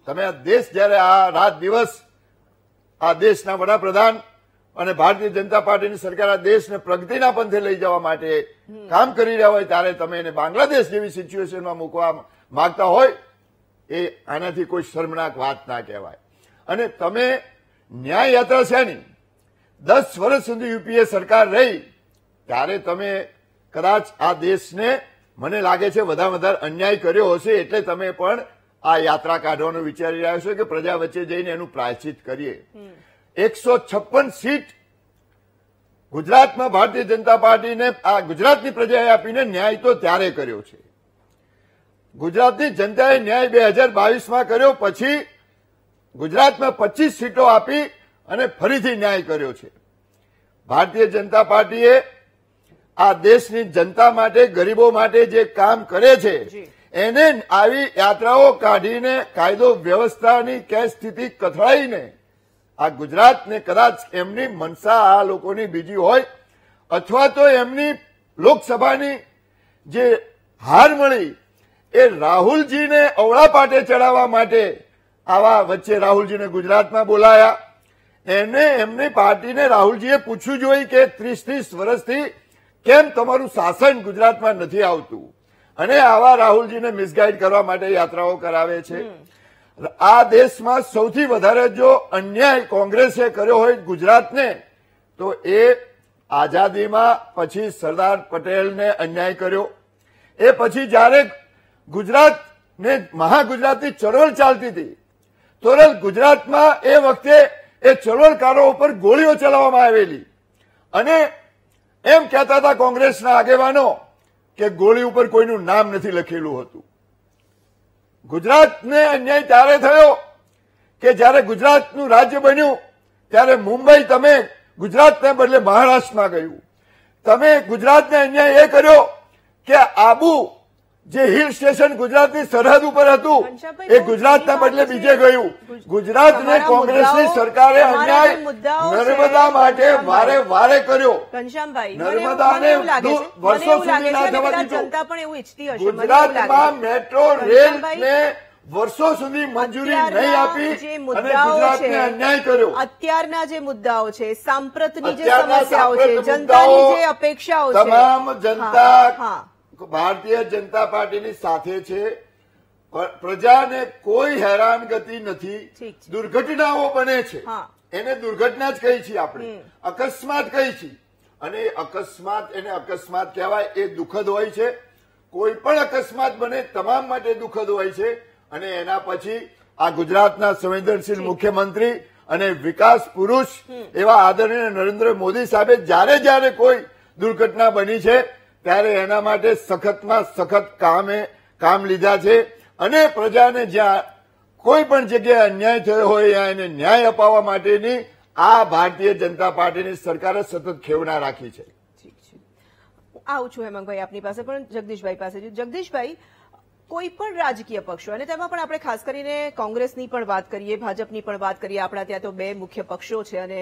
તમે આ દેશ જ્યારે આ રાત દિવસ આ દેશના વડાપ્રધાન અને ભારતીય જનતા પાર્ટીની સરકાર આ દેશને પ્રગતિના પંથે લઈ જવા માટે કામ કરી રહ્યા હોય ત્યારે તમે એને બાંગ્લાદેશ જેવી સિચ્યુએશનમાં મૂકવા માંગતા હોય એ આનાથી કોઈ શર્મનાક વાત ના કહેવાય અને તમે ન્યાય યાત્રા શેની દસ વર્ષ સુધી યુપીએ સરકાર રહી ત્યારે તમે કદાચ આ દેશને મને લાગે છે વધારે વધારે અન્યાય કર્યો હશે એટલે તમે પણ આ યાત્રા કાઢવાનું વિચારી રહ્યા છો કે પ્રજા વચ્ચે જઈને એનું પ્રાયશ્ચિત કરીએ એકસો છપ્પન સીટ ગુજરાતમાં ભારતીય જનતા પાર્ટીને આ ગુજરાતની પ્રજાએ આપીને ન્યાય તો ત્યારે કર્યો છે ગુજરાતની જનતાએ ન્યાય બે હજાર બાવીસમાં કર્યો પછી ગુજરાતમાં પચીસ સીટો આપી અને ફરીથી ન્યાય કર્યો છે ભારતીય જનતા પાર્ટીએ આ દેશની જનતા માટે ગરીબો માટે જે કામ કરે છે એને આવી યાત્રાઓ કાઢીને કાયદો વ્યવસ્થાની કે સ્થિતિ કથળાઈને આ ગુજરાતને કદાચ એમની મનસા આ લોકોની બીજી હોય અથવા તો એમની લોકસભાની જે હાર મળી એ રાહુલજીને અવળા પાટે ચડાવવા માટે આવા વચ્ચે રાહુલજીને ગુજરાતમાં બોલાયા એને એમની પાર્ટીને રાહુલજીએ પૂછવું જોઈએ કે ત્રીસ ત્રીસ વર્ષથી કેમ તમારું શાસન ગુજરાતમાં નથી આવતું અને આવા રાહુલજીને મિસગાઈડ કરવા માટે યાત્રાઓ કરાવે છે આ દેશમાં સૌથી વધારે જો અન્યાય કોંગ્રેસે કર્યો હોય ગુજરાતને તો એ આઝાદીમાં પછી સરદાર પટેલને અન્યાય કર્યો એ પછી જ્યારે ગુજરાતને ને મહાગુજરાતની ચળવળ ચાલતી હતી તોરલ ગુજરાતમાં એ વખતે એ ચળવળકારો ઉપર ગોળીઓ ચલાવવામાં આવેલી અને એમ કહેતા હતા કોંગ્રેસના આગેવાનો કે ગોળી ઉપર કોઈનું નામ નથી લખેલું હતું ગુજરાતને અન્યાય ત્યારે થયો કે જ્યારે ગુજરાતનું રાજ્ય બન્યું ત્યારે મુંબઈ તમે ગુજરાતને બદલે મહારાષ્ટ્રમાં ગયું તમે ગુજરાતને અન્યાય એ કર્યો કે આબુ જે હિલ સ્ટેશન ગુજરાતની સરહદ ઉપર હતું એ ગુજરાતના બદલે બીજે ગયું ગુજરાતને કોંગ્રેસની સરકારે અન્યાય નર્મદા માટે વારે વારે કર્યો નર્મદાને વર્ષો સુધી ના થવા દીધું ગુજરાતમાં મેટ્રો રેલ ને વર્ષો સુધી મંજૂરી નહીં આપી અને છે અન્યાય કર્યો અત્યારના જે મુદ્દાઓ છે સાંપ્રતની જે સમસ્યાઓ છે જનતાની જે અપેક્ષાઓ છે તમામ જનતા ભારતીય જનતા પાર્ટીની સાથે છે પ્રજાને કોઈ હેરાનગતિ નથી દુર્ઘટનાઓ બને છે એને દુર્ઘટના જ કહી છીએ આપણે અકસ્માત કહી છીએ અને અકસ્માત એને અકસ્માત કહેવાય એ દુઃખદ હોય છે કોઈ પણ અકસ્માત બને તમામ માટે દુઃખદ હોય છે અને એના પછી આ ગુજરાતના સંવેદનશીલ મુખ્યમંત્રી અને વિકાસ પુરુષ એવા આદરણીય નરેન્દ્ર મોદી સાહેબે જ્યારે જ્યારે કોઈ દુર્ઘટના બની છે ત્યારે એના માટે સખતમાં સખત કામે કામ લીધા છે અને પ્રજાને જ્યાં કોઈ પણ જગ્યાએ અન્યાય થયો હોય ત્યાં એને ન્યાય અપાવવા માટેની આ ભારતીય જનતા પાર્ટીની સરકારે સતત ખેવના રાખી છે આવું છું હેમંતભાઈ આપની પાસે પણ જગદીશભાઈ પાસે જગદીશભાઈ કોઈ પણ રાજકીય પક્ષો અને તેમાં પણ આપણે ખાસ કરીને કોંગ્રેસની પણ વાત કરીએ ભાજપની પણ વાત કરીએ આપણા ત્યાં તો બે મુખ્ય પક્ષો છે અને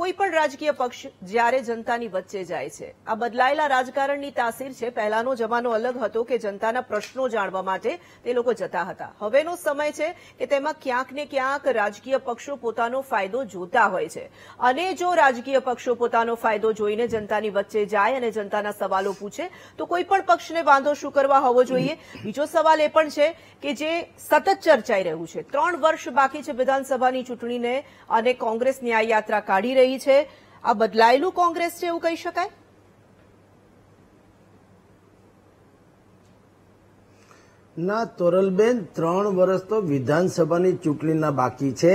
કોઈ પણ રાજકીય પક્ષ જ્યારે જનતાની વચ્ચે જાય છે આ બદલાયેલા રાજકારણની તાસીર છે પહેલાનો જમાનો અલગ હતો કે જનતાના પ્રશ્નો જાણવા માટે તે લોકો જતા હતા હવેનો સમય છે કે તેમાં ક્યાંક ને ક્યાંક રાજકીય પક્ષો પોતાનો ફાયદો જોતા હોય છે અને જો રાજકીય પક્ષો પોતાનો ફાયદો જોઈને જનતાની વચ્ચે જાય અને જનતાના સવાલો પૂછે તો કોઈ પણ પક્ષને વાંધો શું કરવા હોવો જોઈએ બીજો સવાલ એ પણ છે કે જે સતત ચર્ચાઈ રહ્યું છે ત્રણ વર્ષ બાકી છે વિધાનસભાની ચૂંટણીને અને કોંગ્રેસ ન્યાયયાત્રા કાઢી રહી રહી છે આ બદલાયેલું કોંગ્રેસ છે એવું કહી શકાય ના તોરલબેન ત્રણ વર્ષ તો વિધાનસભાની ચૂંટણીના બાકી છે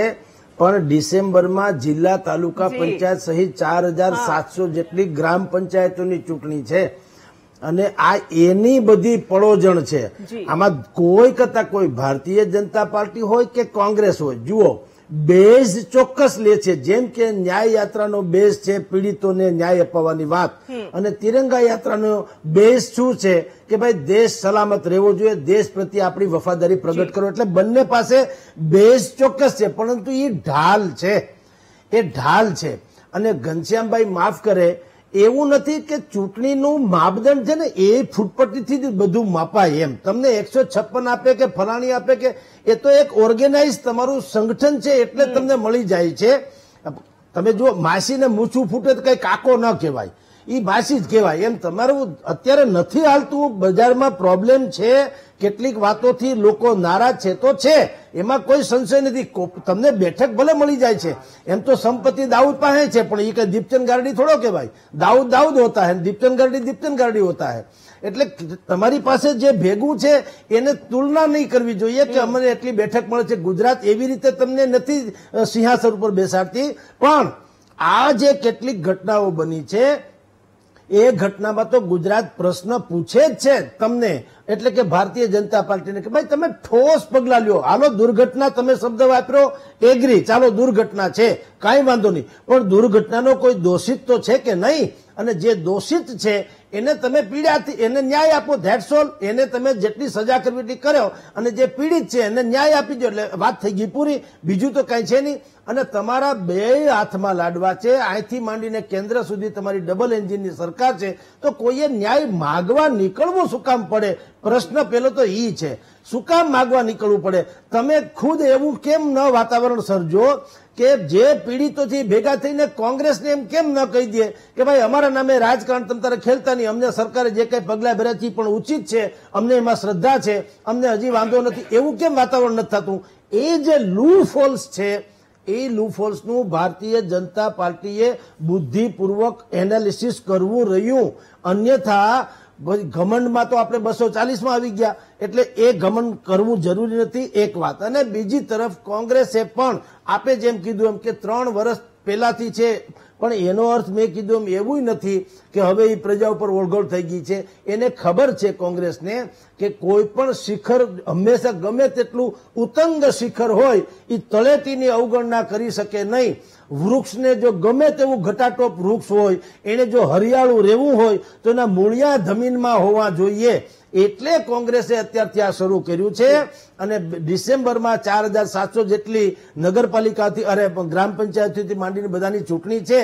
પણ ડિસેમ્બરમાં જિલ્લા તાલુકા પંચાયત સહિત ચાર હજાર સાતસો જેટલી ગ્રામ પંચાયતોની ચૂંટણી છે અને આ એની બધી પડોજણ છે આમાં કોઈ કરતા કોઈ ભારતીય જનતા પાર્ટી હોય કે કોંગ્રેસ હોય જુઓ બેઝ ચોક્કસ લે છે જેમ કે ન્યાય યાત્રાનો બેઝ છે પીડિતોને ન્યાય અપાવવાની વાત અને તિરંગા યાત્રાનો બેઝ શું છે કે ભાઈ દેશ સલામત રહેવો જોઈએ દેશ પ્રત્યે આપણી વફાદારી પ્રગટ કરો એટલે બંને પાસે બેઝ ચોક્કસ છે પરંતુ એ ઢાલ છે એ ઢાલ છે અને ઘનશ્યામભાઈ માફ કરે એવું નથી કે ચૂંટણીનું માપદંડ છે ને એ ફૂટપટ્ટીથી જ બધું માપાય એમ તમને એકસો છપ્પન આપે કે ફલાણી આપે કે એ તો એક ઓર્ગેનાઇઝ તમારું સંગઠન છે એટલે તમને મળી જાય છે તમે જુઓ માસીને મૂછું ફૂટે તો કઈ કાકો ન કહેવાય એ ભાષી જ કહેવાય એમ તમારું અત્યારે નથી હાલતું બજારમાં પ્રોબ્લેમ છે કેટલીક વાતોથી લોકો નારાજ છે તો છે એમાં કોઈ સંશય નથી તમને બેઠક ભલે મળી જાય છે એમ તો સંપત્તિ દાઉદ પાસે છે પણ એ કઈ દીપચંદ ગારડી થોડો કહેવાય દાઉદ દાઉદ હોતા હે દીપચંદ ગારડી દીપચંદ ગારડી હોતા હે એટલે તમારી પાસે જે ભેગું છે એને તુલના નહીં કરવી જોઈએ કે અમને એટલી બેઠક મળે છે ગુજરાત એવી રીતે તમને નથી સિંહાસન ઉપર બેસાડતી પણ આ જે કેટલીક ઘટનાઓ બની છે એ ઘટનામાં તો ગુજરાત પ્રશ્ન પૂછે જ છે તમને એટલે કે ભારતીય જનતા પાર્ટીને કે ભાઈ તમે ઠોસ પગલાં લ્યો હાલો દુર્ઘટના તમે શબ્દ વાપર્યો એગ્રી ચાલો દુર્ઘટના છે કાંઈ વાંધો નહીં પણ દુર્ઘટનાનો કોઈ દોષિત તો છે કે નહીં અને જે દોષિત છે એને તમે પીડાથી એને ન્યાય આપો ધેટ્સ ઓલ એને તમે જેટલી સજા કરવી કર્યો અને જે પીડિત છે એને ન્યાય આપી દો એટલે વાત થઈ ગઈ પૂરી બીજું તો કાંઈ છે નહીં અને તમારા બે હાથમાં લાડવા છે અહીંથી માંડીને કેન્દ્ર સુધી તમારી ડબલ એન્જિનની સરકાર છે તો કોઈએ ન્યાય માગવા નીકળવું શું કામ પડે પ્રશ્ન પેલો તો ઈ છે શું કામ માગવા નીકળવું પડે તમે ખુદ એવું કેમ ન વાતાવરણ સર્જો કે જે પીડિતોથી ભેગા થઈને કોંગ્રેસને એમ કેમ ન કહી દે કે ભાઈ અમારા નામે રાજકારણ તમે ખેલતા નહીં અમને સરકારે જે કંઈ પગલાં ભર્યા છે પણ ઉચિત છે અમને એમાં શ્રદ્ધા છે અમને હજી વાંધો નથી એવું કેમ વાતાવરણ નથી થતું એ જે લૂ ફોલ્સ છે એ લૂફોલ્સનું ભારતીય જનતા પાર્ટીએ બુદ્ધિપૂર્વક એનાલિસિસ કરવું રહ્યું અન્યથા ઘમંડમાં તો આપણે બસો ચાલીસમાં આવી ગયા એટલે એ ઘમંડ કરવું જરૂરી નથી એક વાત અને બીજી તરફ કોંગ્રેસે પણ આપે જેમ કીધું એમ કે ત્રણ વર્ષ પહેલાથી છે પણ એનો અર્થ મેં કીધું એમ એવું નથી કે હવે એ પ્રજા ઉપર ઓળઘોળ થઈ ગઈ છે એને ખબર છે કોંગ્રેસને કે કોઈ પણ શિખર હંમેશા ગમે તેટલું ઉતંગ શિખર હોય એ તળેટીની અવગણના કરી શકે નહીં વૃક્ષને જો ગમે તેવું ઘટાટોપ વૃક્ષ હોય એને જો હરિયાળું રહેવું હોય તો એના મૂળિયા જમીનમાં હોવા જોઈએ એટલે કોંગ્રેસે અત્યારથી આ શરૂ કર્યું છે અને ડિસેમ્બરમાં ચાર હજાર સાતસો જેટલી નગરપાલિકાથી અરે ગ્રામ પંચાયતથી માંડીને બધાની ચૂંટણી છે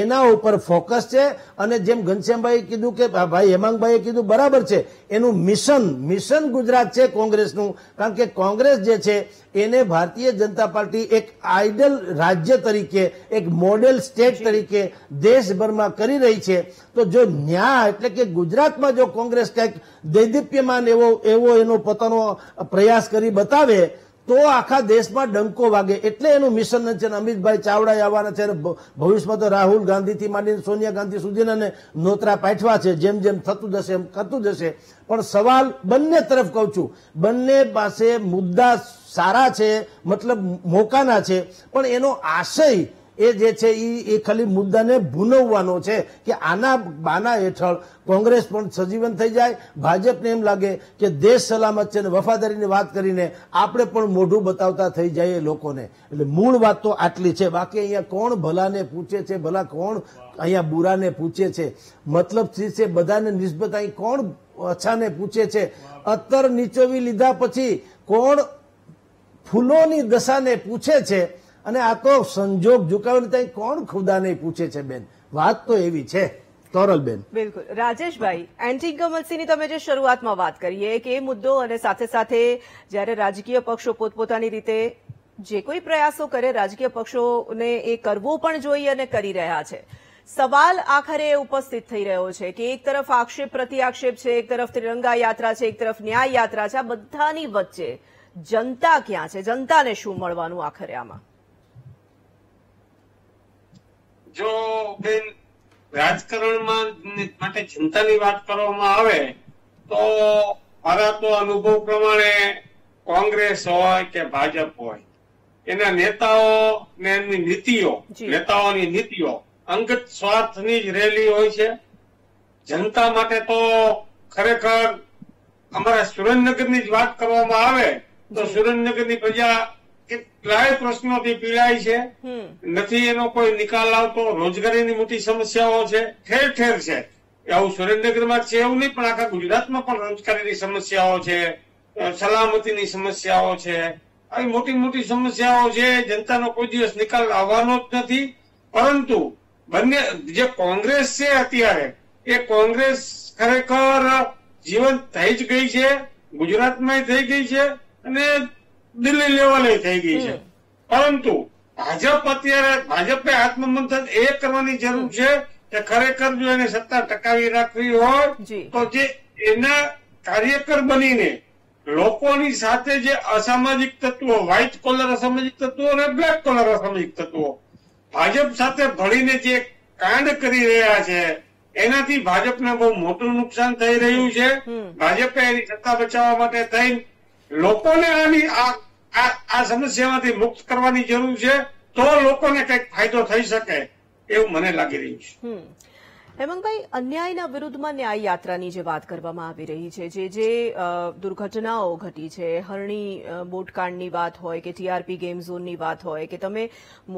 એના ઉપર ફોકસ છે અને જેમ ઘનશ્યામભાઈ કીધું કે ભાઈ હેમાંગભાઈએ કીધું બરાબર છે એનું મિશન મિશન ગુજરાત છે કોંગ્રેસનું કારણ કે કોંગ્રેસ જે છે એને ભારતીય જનતા પાર્ટી એક આઈડલ રાજ્ય તરીકે એક મોડેલ સ્ટેટ તરીકે દેશભરમાં કરી રહી છે તો જો ન્યા એટલે કે ગુજરાતમાં જો કોંગ્રેસ કંઈક દૈદીપ્યમાન એવો એવો એનો પોતાનો પ્રયાસ કરી બતાવે તો આખા દેશમાં ડંકો વાગે એટલે એનું મિશન છે અમિતભાઈ ચાવડા આવવાના છે ભવિષ્યમાં તો રાહુલ ગાંધીથી માંડીને સોનિયા ગાંધી સુધીના નોતરા પાઠવા છે જેમ જેમ થતું જશે એમ થતું જશે પણ સવાલ બંને તરફ કહું છું બંને પાસે મુદ્દા સારા છે મતલબ મોકાના છે પણ એનો આશય એ જે છે એ ખાલી મુદ્દાને ભૂનવવાનો છે કે આના બાના હેઠળ કોંગ્રેસ પણ સજીવન થઈ જાય ભાજપને એમ લાગે કે દેશ સલામત છે અને વફાદારીની વાત કરીને આપણે પણ મોઢું બતાવતા થઈ જઈએ લોકોને એટલે મૂળ વાત તો આટલી છે બાકી અહીંયા કોણ ભલાને પૂછે છે ભલા કોણ અહીંયા બુરાને પૂછે છે મતલબ છે બધાને નિસ્બત અહીં કોણ અછાને પૂછે છે અત્તર નીચોવી લીધા પછી કોણ ફૂલોની દશાને પૂછે છે અને આ તો સંજોગ ઝુકાવને ત્યાં કોણ ખુદાને પૂછે છે બેન વાત તો એવી છે તોરલબેન બિલકુલ રાજેશભાઈ એન્ટી ઇન્કમન્સીની તમે જે શરૂઆતમાં વાત કરીએ કે એ મુદ્દો અને સાથે સાથે જ્યારે રાજકીય પક્ષો પોતપોતાની રીતે જે કોઈ પ્રયાસો કરે રાજકીય પક્ષોને એ કરવો પણ જોઈએ અને કરી રહ્યા છે સવાલ આખરે ઉપસ્થિત થઈ રહ્યો છે કે એક તરફ આક્ષેપ પ્રતિ આક્ષેપ છે એક તરફ ત્રિરંગા યાત્રા છે એક તરફ ન્યાય યાત્રા છે આ બધાની વચ્ચે જનતા ક્યાં છે જનતાને શું મળવાનું આખરે આમાં જો બેન રાજકારણમાં માટે જનતાની વાત કરવામાં આવે તો મારા તો અનુભવ પ્રમાણે કોંગ્રેસ હોય કે ભાજપ હોય એના નેતાઓ ને એમની નીતિઓ નેતાઓની નીતિઓ અંગત સ્વાર્થની જ રેલી હોય છે જનતા માટે તો ખરેખર અમારા સુરેન્દ્રનગરની જ વાત કરવામાં આવે તો સુરેન્દ્રનગરની પ્રજા કેટલાય પ્રશ્નોથી પીડાય છે નથી એનો કોઈ નિકાલ આવતો રોજગારીની મોટી સમસ્યાઓ છે ઠેર ઠેર છે આવું સુરેન્દ્રનગરમાં છે એવું નહીં પણ આખા ગુજરાતમાં પણ રોજગારીની સમસ્યાઓ છે સલામતીની સમસ્યાઓ છે આવી મોટી મોટી સમસ્યાઓ છે જનતાનો કોઈ દિવસ નિકાલ આવવાનો જ નથી પરંતુ બંને જે કોંગ્રેસ છે અત્યારે એ કોંગ્રેસ ખરેખર જીવન થઈ જ ગઈ છે ગુજરાતમાં થઈ ગઈ છે અને દિલ્હી લેવલે થઈ ગઈ છે પરંતુ ભાજપ અત્યારે ભાજપે આત્મમંથન એ કરવાની જરૂર છે કે ખરેખર જો એને સત્તા ટકાવી રાખવી હોય તો જે એના કાર્યકર બનીને લોકોની સાથે જે અસામાજિક તત્વો વ્હાઇટ કોલર અસામાજિક તત્વો અને બ્લેક કોલર અસામાજિક તત્વો ભાજપ સાથે ભળીને જે કાંડ કરી રહ્યા છે એનાથી ભાજપને બહુ મોટું નુકસાન થઈ રહ્યું છે ભાજપે એની સત્તા બચાવવા માટે થઈ લોકોને આની આ આ સમસ્યામાંથી મુક્ત કરવાની જરૂર છે તો લોકોને કઈક ફાયદો થઈ શકે એવું મને લાગી રહ્યું છે હેમંગભાઈ અન્યાયના વિરુદ્ધમાં ન્યાય યાત્રાની જે વાત કરવામાં આવી રહી છે જે જે દુર્ઘટનાઓ ઘટી છે હરણી બોટકાંડની વાત હોય કે ટીઆરપી ગેમ ઝોનની વાત હોય કે તમે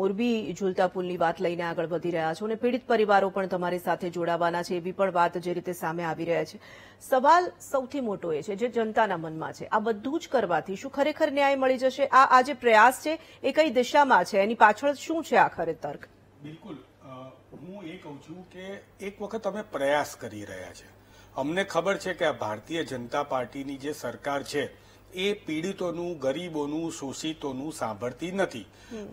મોરબી ઝુલતા પુલની વાત લઈને આગળ વધી રહ્યા છો અને પીડિત પરિવારો પણ તમારી સાથે જોડાવાના છે એવી પણ વાત જે રીતે સામે આવી રહ્યા છે સવાલ સૌથી મોટો એ છે જે જનતાના મનમાં છે આ બધું જ કરવાથી શું ખરેખર ન્યાય મળી જશે આ આ જે પ્રયાસ છે એ કઈ દિશામાં છે એની પાછળ શું છે આખરે તર્ક બિલકુલ હું એ કહું છું કે એક વખત અમે પ્રયાસ કરી રહ્યા છે અમને ખબર છે કે આ ભારતીય જનતા પાર્ટીની જે સરકાર છે એ પીડિતોનું ગરીબોનું શોષિતોનું સાંભળતી નથી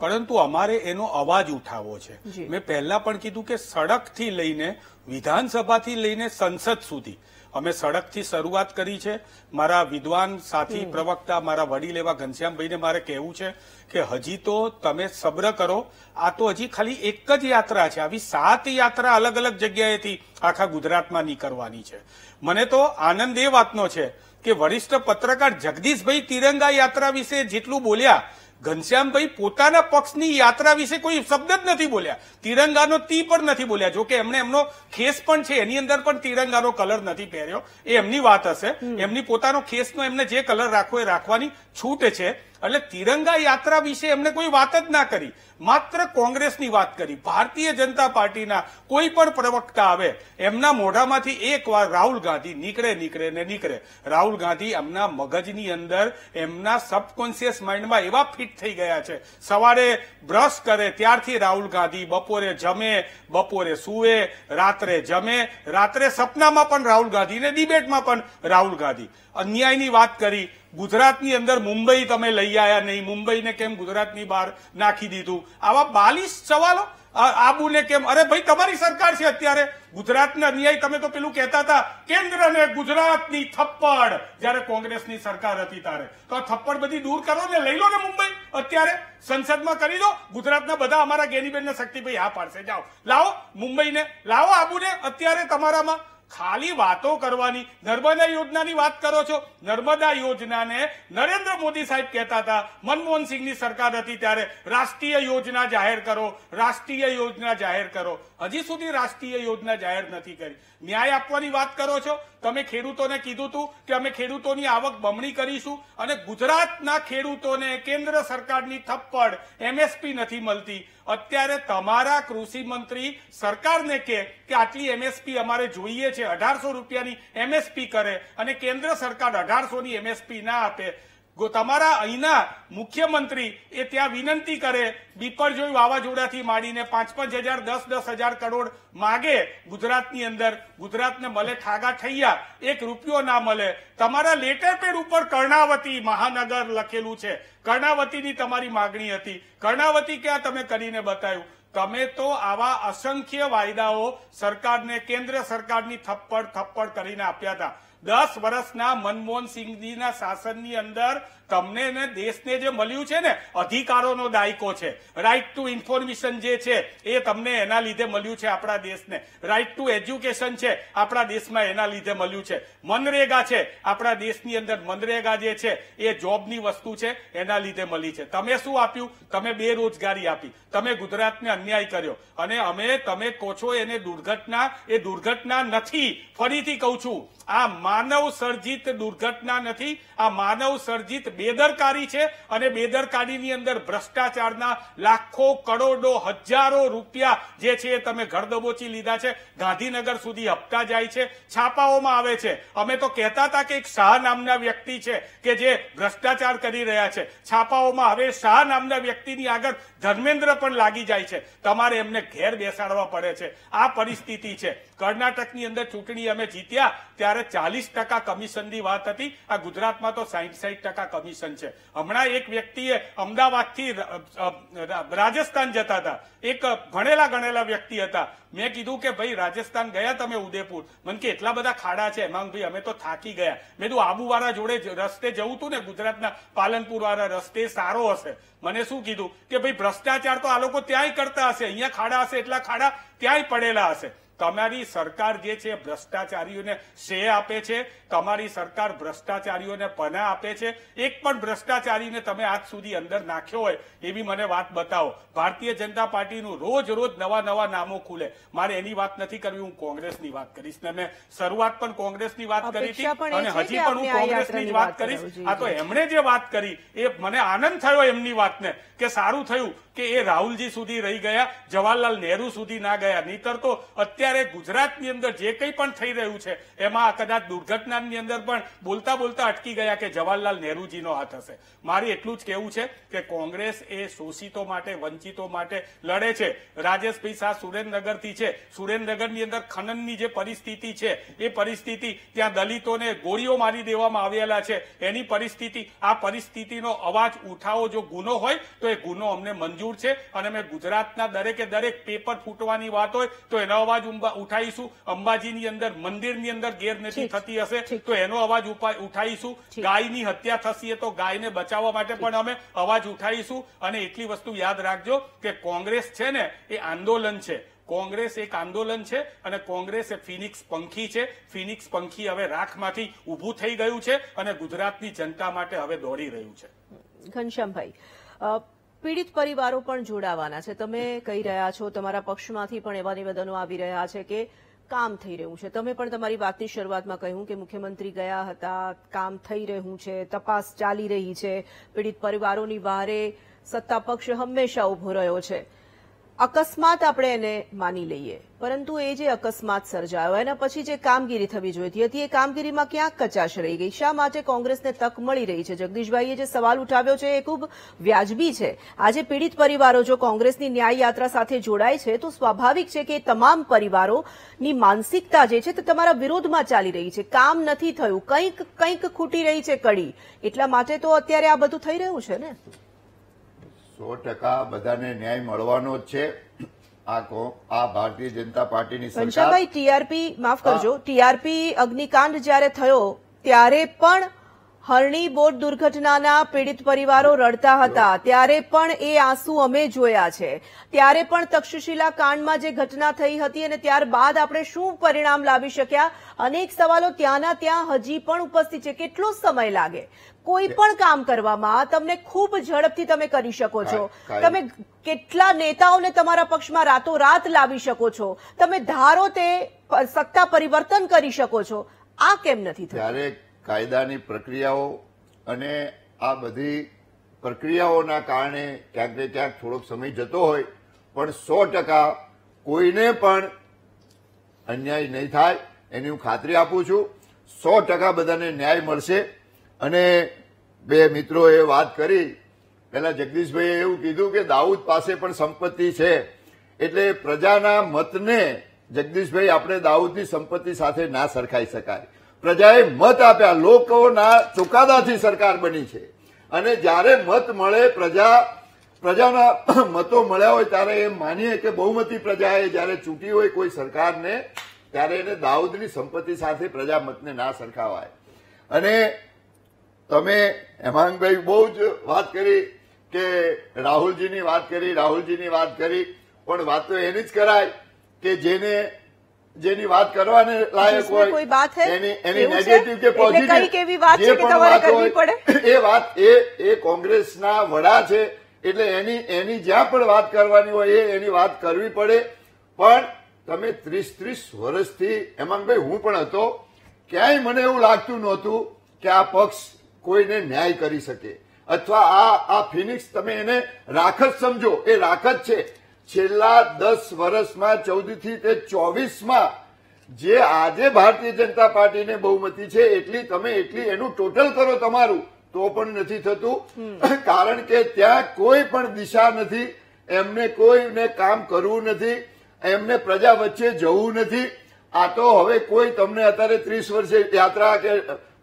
પરંતુ અમારે એનો અવાજ ઉઠાવવો છે મેં પહેલા પણ કીધું કે સડકથી લઈને વિધાનસભાથી લઈને સંસદ સુધી અમે સડકથી શરૂઆત કરી છે મારા વિદ્વાન સાથી પ્રવક્તા મારા વડીલ એવા ઘનશ્યામભાઈને મારે કહેવું છે કે હજી તો તમે સબ્ર કરો આ તો હજી ખાલી એક જ યાત્રા છે આવી સાત યાત્રા અલગ અલગ જગ્યાએથી આખા ગુજરાતમાં નીકળવાની છે મને તો આનંદ એ વાતનો છે કે વરિષ્ઠ પત્રકાર જગદીશભાઈ તિરંગા યાત્રા વિશે જેટલું બોલ્યા ઘનશ્યામભાઈ પોતાના પક્ષની યાત્રા વિશે કોઈ શબ્દ જ નથી બોલ્યા તિરંગાનો તી પણ નથી બોલ્યા જોકે એમણે એમનો ખેસ પણ છે એની અંદર પણ તિરંગાનો કલર નથી પહેર્યો એ એમની વાત હશે એમની પોતાનો ખેસનો એમને જે કલર રાખવો એ રાખવાની છૂટ છે એટલે તિરંગા યાત્રા વિશે એમને કોઈ વાત જ ના કરી માત્ર કોંગ્રેસની વાત કરી ભારતીય જનતા પાર્ટીના કોઈ પણ પ્રવક્તા આવે એમના મોઢામાંથી એકવાર રાહુલ ગાંધી નીકળે નીકળે ને નીકળે રાહુલ ગાંધી એમના મગજની અંદર એમના સબકોન્શિયસ માઇન્ડમાં એવા ફિટ થઈ ગયા છે સવારે બ્રશ કરે ત્યારથી રાહુલ ગાંધી બપોરે જમે બપોરે સૂવે રાત્રે જમે રાત્રે સપનામાં પણ રાહુલ ગાંધી ને ડિબેટમાં પણ રાહુલ ગાંધી અન્યાયની વાત કરી ગુજરાતની અંદર મુંબઈ તમે લઈ આવ્યા નહીં મુંબઈને કેમ ગુજરાતની બહાર નાખી દીધું આવા બાલીસ સવાલો આબુને કેમ અરે ભાઈ તમારી સરકાર છે અત્યારે ગુજરાતના અન્યાય તમે તો પેલું કહેતા હતા કેન્દ્રને ગુજરાતની થપ્પડ જ્યારે કોંગ્રેસની સરકાર હતી ત્યારે તો આ થપ્પડ બધી દૂર કરો ને લઈ લો ને મુંબઈ અત્યારે સંસદમાં કરી દો ગુજરાતના બધા અમારા ગેનીબેન ને શક્તિભાઈ હા પાડશે જાઓ લાવો મુંબઈને લાવો આબુને અત્યારે તમારામાં ખાલી વાતો કરવાની નર્મદા યોજનાની વાત કરો છો નર્મદા યોજનાને નરેન્દ્ર મોદી સાહેબ કહેતા હતા મનમોહન સિંહની સરકાર હતી ત્યારે રાષ્ટ્રીય યોજના જાહેર કરો રાષ્ટ્રીય યોજના જાહેર કરો હજી સુધી રાષ્ટ્રીય યોજના જાહેર નથી કરી ન્યાય આપવાની વાત કરો છો તમે ખેડૂતોને કીધું હતું કે અમે ખેડૂતોની આવક બમણી કરીશું અને ગુજરાતના ખેડૂતોને કેન્દ્ર સરકારની થપ્પડ એમએસપી નથી મળતી અત્યારે તમારા કૃષિ મંત્રી સરકારને કે કે આટલી એમએસપી અમારે જોઈએ છે અઢારસો રૂપિયાની એમએસપી કરે અને કેન્દ્ર સરકાર અઢારસોની એમએસપી ના આપે તમારા અહીંના મુખ્યમંત્રી એ ત્યાં વિનંતી કરે બીપરજોય વાવાઝોડાથી માંડીને પાંચ પાંચ હજાર દસ દસ હજાર કરોડ માગે ગુજરાતની અંદર ગુજરાતને મળે ઠાગા ઠૈયા એક રૂપિયો ના મળે તમારા લેટર પેડ ઉપર કર્ણાવતી મહાનગર લખેલું છે કર્ણાવતીની તમારી માગણી હતી કર્ણાવતી ક્યાં તમે કરીને બતાવ્યું તમે તો આવા અસંખ્ય વાયદાઓ સરકારને કેન્દ્ર સરકારની થપ્પડ થપ્પડ કરીને આપ્યા હતા દસ વર્ષના મનમોહન મનમોહનસિંહજીના શાસનની અંદર તમને ને દેશને જે મળ્યું છે ને અધિકારોનો દાયકો છે રાઈટ ટુ ઇન્ફોર્મેશન જે છે એ તમને એના લીધે મળ્યું છે આપણા દેશને રાઈટ ટુ એજ્યુકેશન છે આપણા દેશમાં એના લીધે મળ્યું છે મનરેગા છે આપણા દેશની અંદર મનરેગા જે છે એ જોબની વસ્તુ છે એના લીધે મળી છે તમે શું આપ્યું તમે બેરોજગારી આપી તમે ગુજરાતને અન્યાય કર્યો અને અમે તમે કહો છો એને દુર્ઘટના એ દુર્ઘટના નથી ફરીથી કહું છું આ માનવ સર્જિત દુર્ઘટના નથી આ માનવ સર્જિત બેદરકારી છે અને બેદરકારીની અંદર ભ્રષ્ટાચારના લાખો કરોડો હજારો રૂપિયા જે છે એ તમે ઘર દબોચી લીધા છે ગાંધીનગર સુધી હપ્તા જાય છે છાપાઓમાં આવે છે અમે તો કહેતા હતા કે એક શાહ નામના વ્યક્તિ છે કે જે ભ્રષ્ટાચાર કરી રહ્યા છે છાપાઓમાં હવે શાહ નામના વ્યક્તિની આગળ ધર્મેન્દ્ર પણ લાગી જાય છે તમારે એમને ઘેર બેસાડવા પડે છે આ પરિસ્થિતિ છે કર્ણાટકની અંદર ચૂંટણી અમે જીત્યા ત્યારે ચાલીસ ટકા કમિશનની વાત હતી આ ગુજરાતમાં તો સાહીઠ સાહીઠ ટકા કમિશન છે હમણાં એક વ્યક્તિએ અમદાવાદથી રાજસ્થાન જતા હતા એક ભણેલા ગણેલા વ્યક્તિ હતા મેં કીધું કે ભાઈ રાજસ્થાન ગયા તમે ઉદયપુર મને કે એટલા બધા ખાડા છે એમાં ભાઈ અમે તો થાકી ગયા મેં તું આબુવાળા જોડે રસ્તે જવું તું ને ગુજરાતના પાલનપુર વાળા રસ્તે સારો હશે મને શું કીધું કે ભાઈ ભ્રષ્ટાચાર તો આ લોકો ત્યાંય કરતા હશે અહીંયા ખાડા હશે એટલા ખાડા ત્યાંય પડેલા હશે તમારી સરકાર જે છે ભ્રષ્ટાચારીઓને શ્રેય આપે છે તમારી સરકાર ભ્રષ્ટાચારીઓને પના આપે છે એક પણ ભ્રષ્ટાચારીને તમે આજ સુધી અંદર નાખ્યો હોય એવી મને વાત બતાવો ભારતીય જનતા પાર્ટીનું રોજ રોજ નવા નવા નામો ખુલે મારે એની વાત નથી કરવી હું કોંગ્રેસની વાત કરીશ ને મેં શરૂઆત પણ કોંગ્રેસની વાત કરી હતી અને હજી પણ હું કોંગ્રેસની જ વાત કરીશ આ તો એમણે જે વાત કરી એ મને આનંદ થયો એમની વાતને કે સારું થયું કે એ રાહુલજી સુધી રહી ગયા જવાહરલાલ નહેરુ સુધી ના ગયા નહીતર તો અત્યારે ગુજરાતની અંદર જે કંઈ પણ થઈ રહ્યું છે એમાં કદાચ દુર્ઘટનાની અંદર પણ બોલતા બોલતા અટકી ગયા કે જવાહરલાલ નહેરુજીનો હાથ હશે મારે એટલું જ કહેવું છે કે કોંગ્રેસ એ શોષિતો માટે વંચિતો માટે લડે છે રાજેશભાઈ શાહ સુરેન્દ્રનગરથી છે સુરેન્દ્રનગરની અંદર ખનનની જે પરિસ્થિતિ છે એ પરિસ્થિતિ ત્યાં દલિતોને ગોળીઓ મારી દેવામાં આવેલા છે એની પરિસ્થિતિ આ પરિસ્થિતિનો અવાજ ઉઠાવો જો ગુનો હોય તો એ ગુનો અમને મંજૂર મંજૂર છે અને અમે ગુજરાતના દરેકે દરેક પેપર ફૂટવાની વાત હોય તો એનો અવાજ ઉઠાવીશું અંબાજીની અંદર મંદિરની અંદર ગેરનીતિ થતી હશે તો એનો અવાજ ઉઠાવીશું ગાયની હત્યા થશે તો ગાયને બચાવવા માટે પણ અમે અવાજ ઉઠાવીશું અને એટલી વસ્તુ યાદ રાખજો કે કોંગ્રેસ છે ને એ આંદોલન છે કોંગ્રેસ એક આંદોલન છે અને કોંગ્રેસ એ ફિનિક્સ પંખી છે ફિનિક્સ પંખી હવે રાખમાંથી ઊભું થઈ ગયું છે અને ગુજરાતની જનતા માટે હવે દોડી રહ્યું છે ઘનશ્યામભાઈ પીડિત પરિવારો પણ જોડાવાના છે તમે કહી રહ્યા છો તમારા પક્ષમાંથી પણ એવા નિવેદનો આવી રહ્યા છે કે કામ થઈ રહ્યું છે તમે પણ તમારી વાતની શરૂઆતમાં કહ્યું કે મુખ્યમંત્રી ગયા હતા કામ થઈ રહ્યું છે તપાસ ચાલી રહી છે પીડિત પરિવારોની વારે સત્તા પક્ષ હંમેશા ઉભો રહ્યો છે અકસ્માત આપણે એને માની લઈએ પરંતુ એ જે અકસ્માત સર્જાયો એના પછી જે કામગીરી થવી જોઈતી હતી એ કામગીરીમાં ક્યાંક કચાશ રહી ગઈ શા માટે કોંગ્રેસને તક મળી રહી છે જગદીશભાઈએ જે સવાલ ઉઠાવ્યો છે એ ખૂબ વ્યાજબી છે આજે પીડિત પરિવારો જો કોંગ્રેસની ન્યાય યાત્રા સાથે જોડાય છે તો સ્વાભાવિક છે કે તમામ પરિવારોની માનસિકતા જે છે તે તમારા વિરોધમાં ચાલી રહી છે કામ નથી થયું કંઈક કંઈક ખૂટી રહી છે કડી એટલા માટે તો અત્યારે આ બધું થઈ રહ્યું છે ને સો ટકા બધાને ન્યાય મળવાનો જ છે આ ભારતીય જનતા પાર્ટીની સરકાર ટીઆરપી માફ કરજો ટીઆરપી અગ્નિકાંડ જ્યારે થયો ત્યારે પણ હરણી બોટ દુર્ઘટનાના પીડિત પરિવારો રડતા હતા ત્યારે પણ એ આંસુ અમે જોયા છે ત્યારે પણ તક્ષશિલા કાંડમાં જે ઘટના થઈ હતી અને ત્યારબાદ આપણે શું પરિણામ લાવી શક્યા અનેક સવાલો ત્યાંના ત્યાં હજી પણ ઉપસ્થિત છે કેટલો સમય લાગે કોઈ પણ કામ કરવામાં તમને ખૂબ ઝડપથી તમે કરી શકો છો તમે કેટલા નેતાઓને તમારા પક્ષમાં રાતોરાત લાવી શકો છો તમે ધારો તે સત્તા પરિવર્તન કરી શકો છો આ કેમ નથી થયું કાયદાની પ્રક્રિયાઓ અને આ બધી પ્રક્રિયાઓના કારણે ક્યાંક ને ક્યાંક થોડોક સમય જતો હોય પણ સો ટકા કોઈને પણ અન્યાય નહીં થાય એની હું ખાતરી આપું છું સો ટકા બધાને ન્યાય મળશે અને બે મિત્રોએ વાત કરી પહેલાં જગદીશભાઈએ એવું કીધું કે દાઉદ પાસે પણ સંપત્તિ છે એટલે પ્રજાના મતને જગદીશભાઈ આપણે દાઉદની સંપત્તિ સાથે ના સરખાઈ શકાય પ્રજાએ મત આપ્યા લોકોના ચુકાદાથી સરકાર બની છે અને જ્યારે મત મળે પ્રજા પ્રજાના મતો મળ્યા હોય ત્યારે એ માનીએ કે બહુમતી પ્રજાએ જ્યારે ચૂંટી હોય કોઈ સરકારને ત્યારે એને દાઉદની સંપત્તિ સાથે પ્રજા મતને ના સરખાવાય અને તમે હેમાંગભાઈ બહુ જ વાત કરી કે રાહુલજીની વાત કરી રાહુલજીની વાત કરી પણ વાત તો એની જ કરાય કે જેને જેની વાત કરવાને લાયક હોય કોઈ વાત એની એની નેગેટિવ કે પોઝિટિવ કેવી તમારે કરવી પડે એ વાત એ એ કોંગ્રેસના વડા છે એટલે એની એની જ્યાં પણ વાત કરવાની હોય એની વાત કરવી પડે પણ તમે ત્રીસ ત્રીસ વર્ષથી હેમાંગભાઈ હું પણ હતો ક્યાંય મને એવું લાગતું નહોતું કે આ પક્ષ કોઈને ન્યાય કરી શકે અથવા આ આ ફિનિક્સ તમે એને રાખ સમજો એ રાખત છે છેલ્લા દસ વર્ષમાં ચૌદથી તે ચોવીસમાં જે આજે ભારતીય જનતા પાર્ટીને બહુમતી છે એટલી તમે એટલી એનું ટોટલ કરો તમારું તો પણ નથી થતું કારણ કે ત્યાં કોઈ પણ દિશા નથી એમને કોઈને કામ કરવું નથી એમને પ્રજા વચ્ચે જવું નથી આ તો હવે કોઈ તમને અત્યારે ત્રીસ વર્ષે યાત્રા કે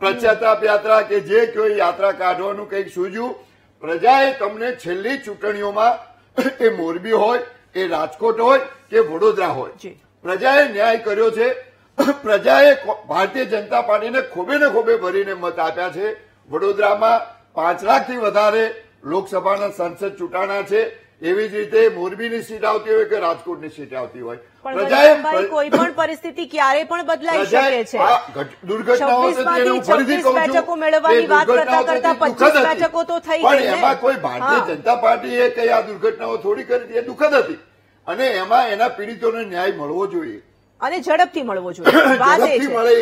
પશ્ચાતાપ યાત્રા કે જે કોઈ યાત્રા કાઢવાનું કંઈક સૂજ્યું પ્રજાએ તમને છેલ્લી ચૂંટણીઓમાં એ મોરબી હોય એ રાજકોટ હોય કે વડોદરા હોય પ્રજાએ ન્યાય કર્યો છે પ્રજાએ ભારતીય જનતા પાર્ટીને ખોબે ને ખોબે ભરીને મત આપ્યા છે વડોદરામાં પાંચ લાખથી વધારે લોકસભાના સાંસદ ચૂંટાણા છે એવી જ રીતે મોરબીની સીટ આવતી હોય કે રાજકોટની સીટ આવતી હોય પ્રજાએ કોઈ પણ પરિસ્થિતિ ક્યારે પણ બદલાઈ શકે છે દુર્ઘટનાઓ બેઠકો મેળવવાની વાત કરતા કરતા પચીસ બેઠકો તો થઈ ગઈ એમાં કોઈ ભારતીય જનતા પાર્ટીએ કઈ આ દુર્ઘટનાઓ થોડી કરી હતી એ દુઃખદ હતી અને એમાં એના પીડિતોને ન્યાય મળવો જોઈએ અને ઝડપથી મળવો જોઈએ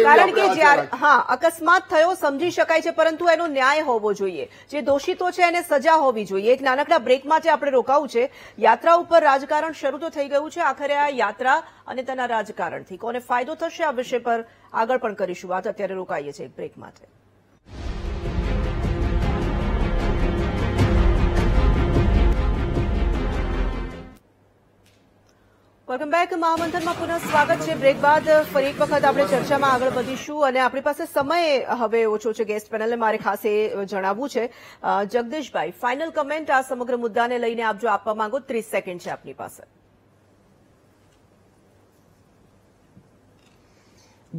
કારણ કે જ્યારે હા અકસ્માત થયો સમજી શકાય છે પરંતુ એનો ન્યાય હોવો જોઈએ જે દોષિતો છે એને સજા હોવી જોઈએ એક નાનકડા બ્રેકમાં જે આપણે રોકાવું છે યાત્રા ઉપર રાજકારણ શરૂ તો થઈ ગયું છે આખરે આ યાત્રા અને તેના રાજકારણથી કોને ફાયદો થશે આ વિષય પર આગળ પણ કરીશું વાત અત્યારે રોકાઈએ છીએ એક બ્રેક વેલકમ બેક મહામંથનમાં પુનઃ સ્વાગત છે બ્રેક બાદ ફરી એક વખત આપણે ચર્ચામાં આગળ વધીશું અને આપણી પાસે સમય હવે ઓછો છે ગેસ્ટ પેનલને મારે ખાસ એ જણાવવું છે જગદીશભાઈ ફાઇનલ કમેન્ટ આ સમગ્ર મુદ્દાને લઈને આપ જો આપવા માંગો ત્રીસ સેકન્ડ છે આપની પાસે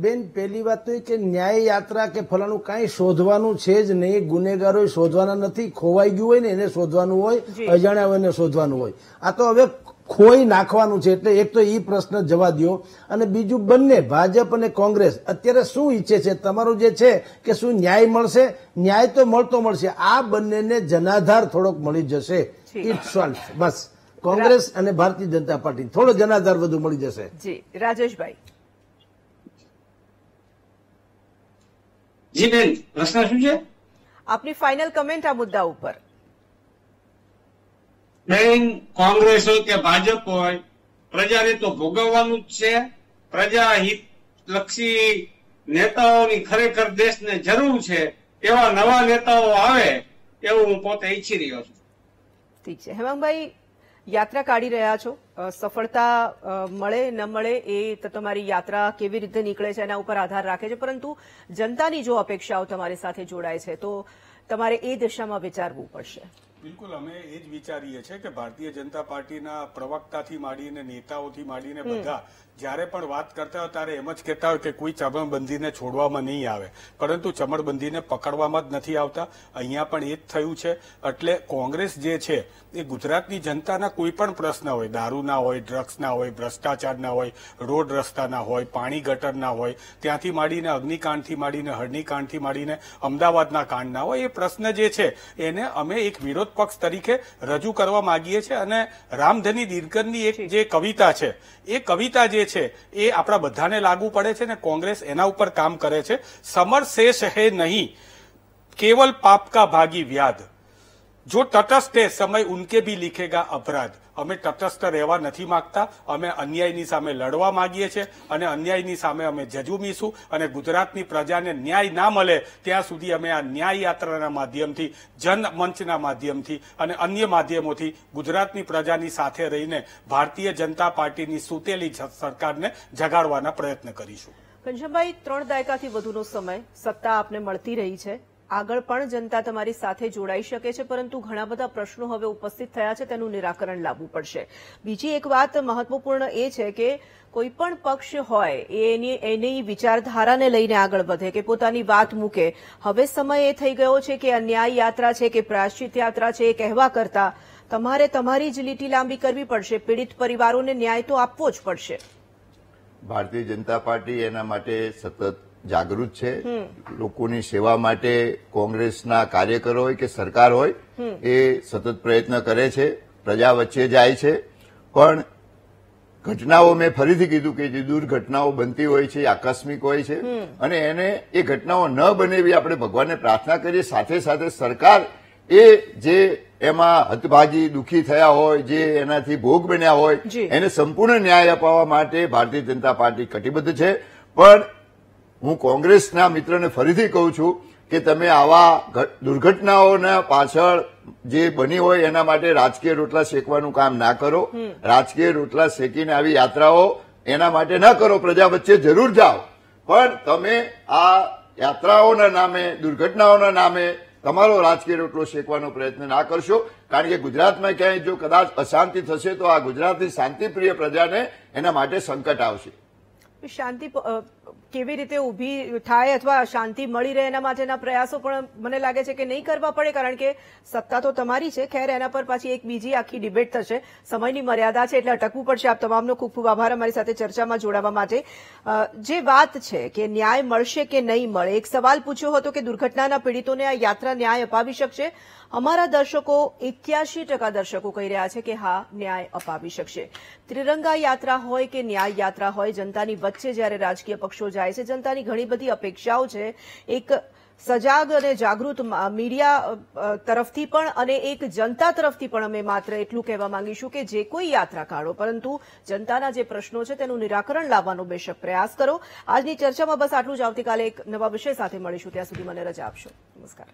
બેન પહેલી વાત તો એ કે ન્યાય યાત્રા કે ફલાણું કાંઈ શોધવાનું છે જ નહીં ગુનેગારો શોધવાના નથી ખોવાઈ ગયું હોય ને એને શોધવાનું હોય અજાણ્યા હોય ને શોધવાનું હોય આ તો હવે ખોઈ નાખવાનું છે એટલે એક તો એ પ્રશ્ન જવા દો અને બીજું બંને ભાજપ અને કોંગ્રેસ અત્યારે શું ઈચ્છે છે તમારું જે છે કે શું ન્યાય મળશે ન્યાય તો મળતો મળશે આ બંનેને જનાધાર થોડોક મળી જશે ઇટ્સ સોલ્વ બસ કોંગ્રેસ અને ભારતીય જનતા પાર્ટી થોડો જનાધાર વધુ મળી જશે જી રાજેશભાઈ જી બેન પ્રશ્ન શું છે આપની ફાઇનલ કમેન્ટ આ મુદ્દા ઉપર કોંગ્રેસ હોય કે ભાજપ હોય પ્રજાને તો ભોગવવાનું જ છે પ્રજા હિતલક્ષી નેતાઓની ખરેખર દેશને જરૂર છે એવા નવા નેતાઓ આવે એવું હું પોતે ઈચ્છી રહ્યો છું ઠીક છે હેમાંગભાઈ યાત્રા કાઢી રહ્યા છો સફળતા મળે ન મળે એ તો તમારી યાત્રા કેવી રીતે નીકળે છે એના ઉપર આધાર રાખે છે પરંતુ જનતાની જો અપેક્ષાઓ તમારી સાથે જોડાય છે તો તમારે એ દિશામાં વિચારવું પડશે બિલકુલ અમે એ જ વિચારીએ છીએ કે ભારતીય જનતા પાર્ટીના પ્રવક્તાથી માંડીને નેતાઓથી માંડીને બધા જ્યારે પણ વાત કરતા હોય ત્યારે એમ જ કહેતા હોય કે કોઈ ચમરબંધીને છોડવામાં નહીં આવે પરંતુ ચમરબંધીને પકડવામાં જ નથી આવતા અહીંયા પણ એ જ થયું છે એટલે કોંગ્રેસ જે છે એ ગુજરાતની જનતાના કોઈ પણ પ્રશ્ન હોય દારૂના હોય ડ્રગ્સના હોય ભ્રષ્ટાચારના હોય રોડ રસ્તાના હોય પાણી ગટરના હોય ત્યાંથી માંડીને અગ્નિકાંડથી માંડીને હરણીકાંડથી માંડીને અમદાવાદના કાંડના હોય એ પ્રશ્ન જે છે એને અમે એક વિરોધ પક્ષ તરીકે રજૂ કરવા માંગીએ છીએ અને રામધની દીર્ઘનની એક જે કવિતા છે એ કવિતા જે છે એ આપણા બધાને લાગુ પડે છે ને કોંગ્રેસ એના ઉપર કામ કરે છે સમર શેષ હે નહીં કેવલ પાપકા ભાગી વ્યાધ જો તટસ્થ સમય समय उनके भी અપરાધ અમે તટસ્થ રહેવા નથી માંગતા અમે અન્યાયની સામે લડવા માંગીએ છીએ અને અન્યાયની સામે અમે જજુમીશું અને ગુજરાતની પ્રજાને ન્યાય ના મળે ત્યાં સુધી અમે આ ન્યાય યાત્રાના માધ્યમથી જનમંચના માધ્યમથી અને અન્ય માધ્યમોથી ગુજરાતની પ્રજાની સાથે રહીને ભારતીય જનતા પાર્ટીની સૂતેલી સરકારને જગાડવાના પ્રયત્ન કરીશું ઘનશ્યામભાઈ ત્રણ દાયકાથી વધુનો સમય સત્તા આપને મળતી રહી છે આગળ પણ જનતા તમારી સાથે જોડાઈ શકે છે પરંતુ ઘણા બધા પ્રશ્નો હવે ઉપસ્થિત થયા છે તેનું નિરાકરણ લાવવું પડશે બીજી એક વાત મહત્વપૂર્ણ એ છે કે કોઈ પણ પક્ષ હોય એની એની વિચારધારાને લઈને આગળ વધે કે પોતાની વાત મૂકે હવે સમય એ થઈ ગયો છે કે ન્યાય યાત્રા છે કે પ્રાશ્ચિત યાત્રા છે એ કહેવા કરતા તમારે તમારી જ લીટી લાંબી કરવી પડશે પીડિત પરિવારોને ન્યાય તો આપવો જ પડશે ભારતીય જનતા પાર્ટી એના માટે સતત જાગૃત છે લોકોની સેવા માટે કોંગ્રેસના કાર્યકરો હોય કે સરકાર હોય એ સતત પ્રયત્ન કરે છે પ્રજા વચ્ચે જાય છે પણ ઘટનાઓ મેં ફરીથી કીધું કે જે દુર્ઘટનાઓ બનતી હોય છે આકસ્મિક હોય છે અને એને એ ઘટનાઓ ન બને આપણે ભગવાનને પ્રાર્થના કરીએ સાથે સાથે સરકાર એ જે એમાં હતભાગી દુઃખી થયા હોય જે એનાથી ભોગ બન્યા હોય એને સંપૂર્ણ ન્યાય અપાવવા માટે ભારતીય જનતા પાર્ટી કટિબદ્ધ છે પણ હું કોંગ્રેસના મિત્રને ફરીથી કહું છું કે તમે આવા દુર્ઘટનાઓના પાછળ જે બની હોય એના માટે રાજકીય રોટલા શેકવાનું કામ ના કરો રાજકીય રોટલા શેકીને આવી યાત્રાઓ એના માટે ના કરો પ્રજા વચ્ચે જરૂર જાઓ પણ તમે આ યાત્રાઓના નામે દુર્ઘટનાઓના નામે તમારો રાજકીય રોટલો શેકવાનો પ્રયત્ન ના કરશો કારણ કે ગુજરાતમાં ક્યાંય જો કદાચ અશાંતિ થશે તો આ ગુજરાતની શાંતિપ્રિય પ્રજાને એના માટે સંકટ આવશે શાંતિ કેવી રીતે ઊભી થાય અથવા શાંતિ મળી રહે એના માટેના પ્રયાસો પણ મને લાગે છે કે નહીં કરવા પડે કારણ કે સત્તા તો તમારી છે ખેર એના પર પાછી એક બીજી આખી ડિબેટ થશે સમયની મર્યાદા છે એટલે અટકવું પડશે આપ તમામનો ખૂબ ખૂબ આભાર અમારી સાથે ચર્ચામાં જોડાવા માટે જે વાત છે કે ન્યાય મળશે કે નહીં મળે એક સવાલ પૂછ્યો હતો કે દુર્ઘટનાના પીડિતોને આ યાત્રા ન્યાય અપાવી શકશે અમારા દર્શકો એક્યાસી ટકા દર્શકો કહી રહ્યા છે કે હા ન્યાય અપાવી શકશે ત્રિરંગા યાત્રા હોય કે ન્યાય યાત્રા હોય જનતાની વચ્ચે જ્યારે રાજકીય પક્ષો જાય છે જનતાની ઘણી બધી અપેક્ષાઓ છે એક સજાગ અને જાગૃત મીડિયા તરફથી પણ અને એક જનતા તરફથી પણ અમે માત્ર એટલું કહેવા માંગીશું કે જે કોઈ યાત્રા કાઢો પરંતુ જનતાના જે પ્રશ્નો છે તેનું નિરાકરણ લાવવાનો બેશક પ્રયાસ કરો આજની ચર્ચામાં બસ આટલું જ આવતીકાલે એક નવા વિષય સાથે મળીશું ત્યાં સુધી મને રજા આપશો નમસ્કાર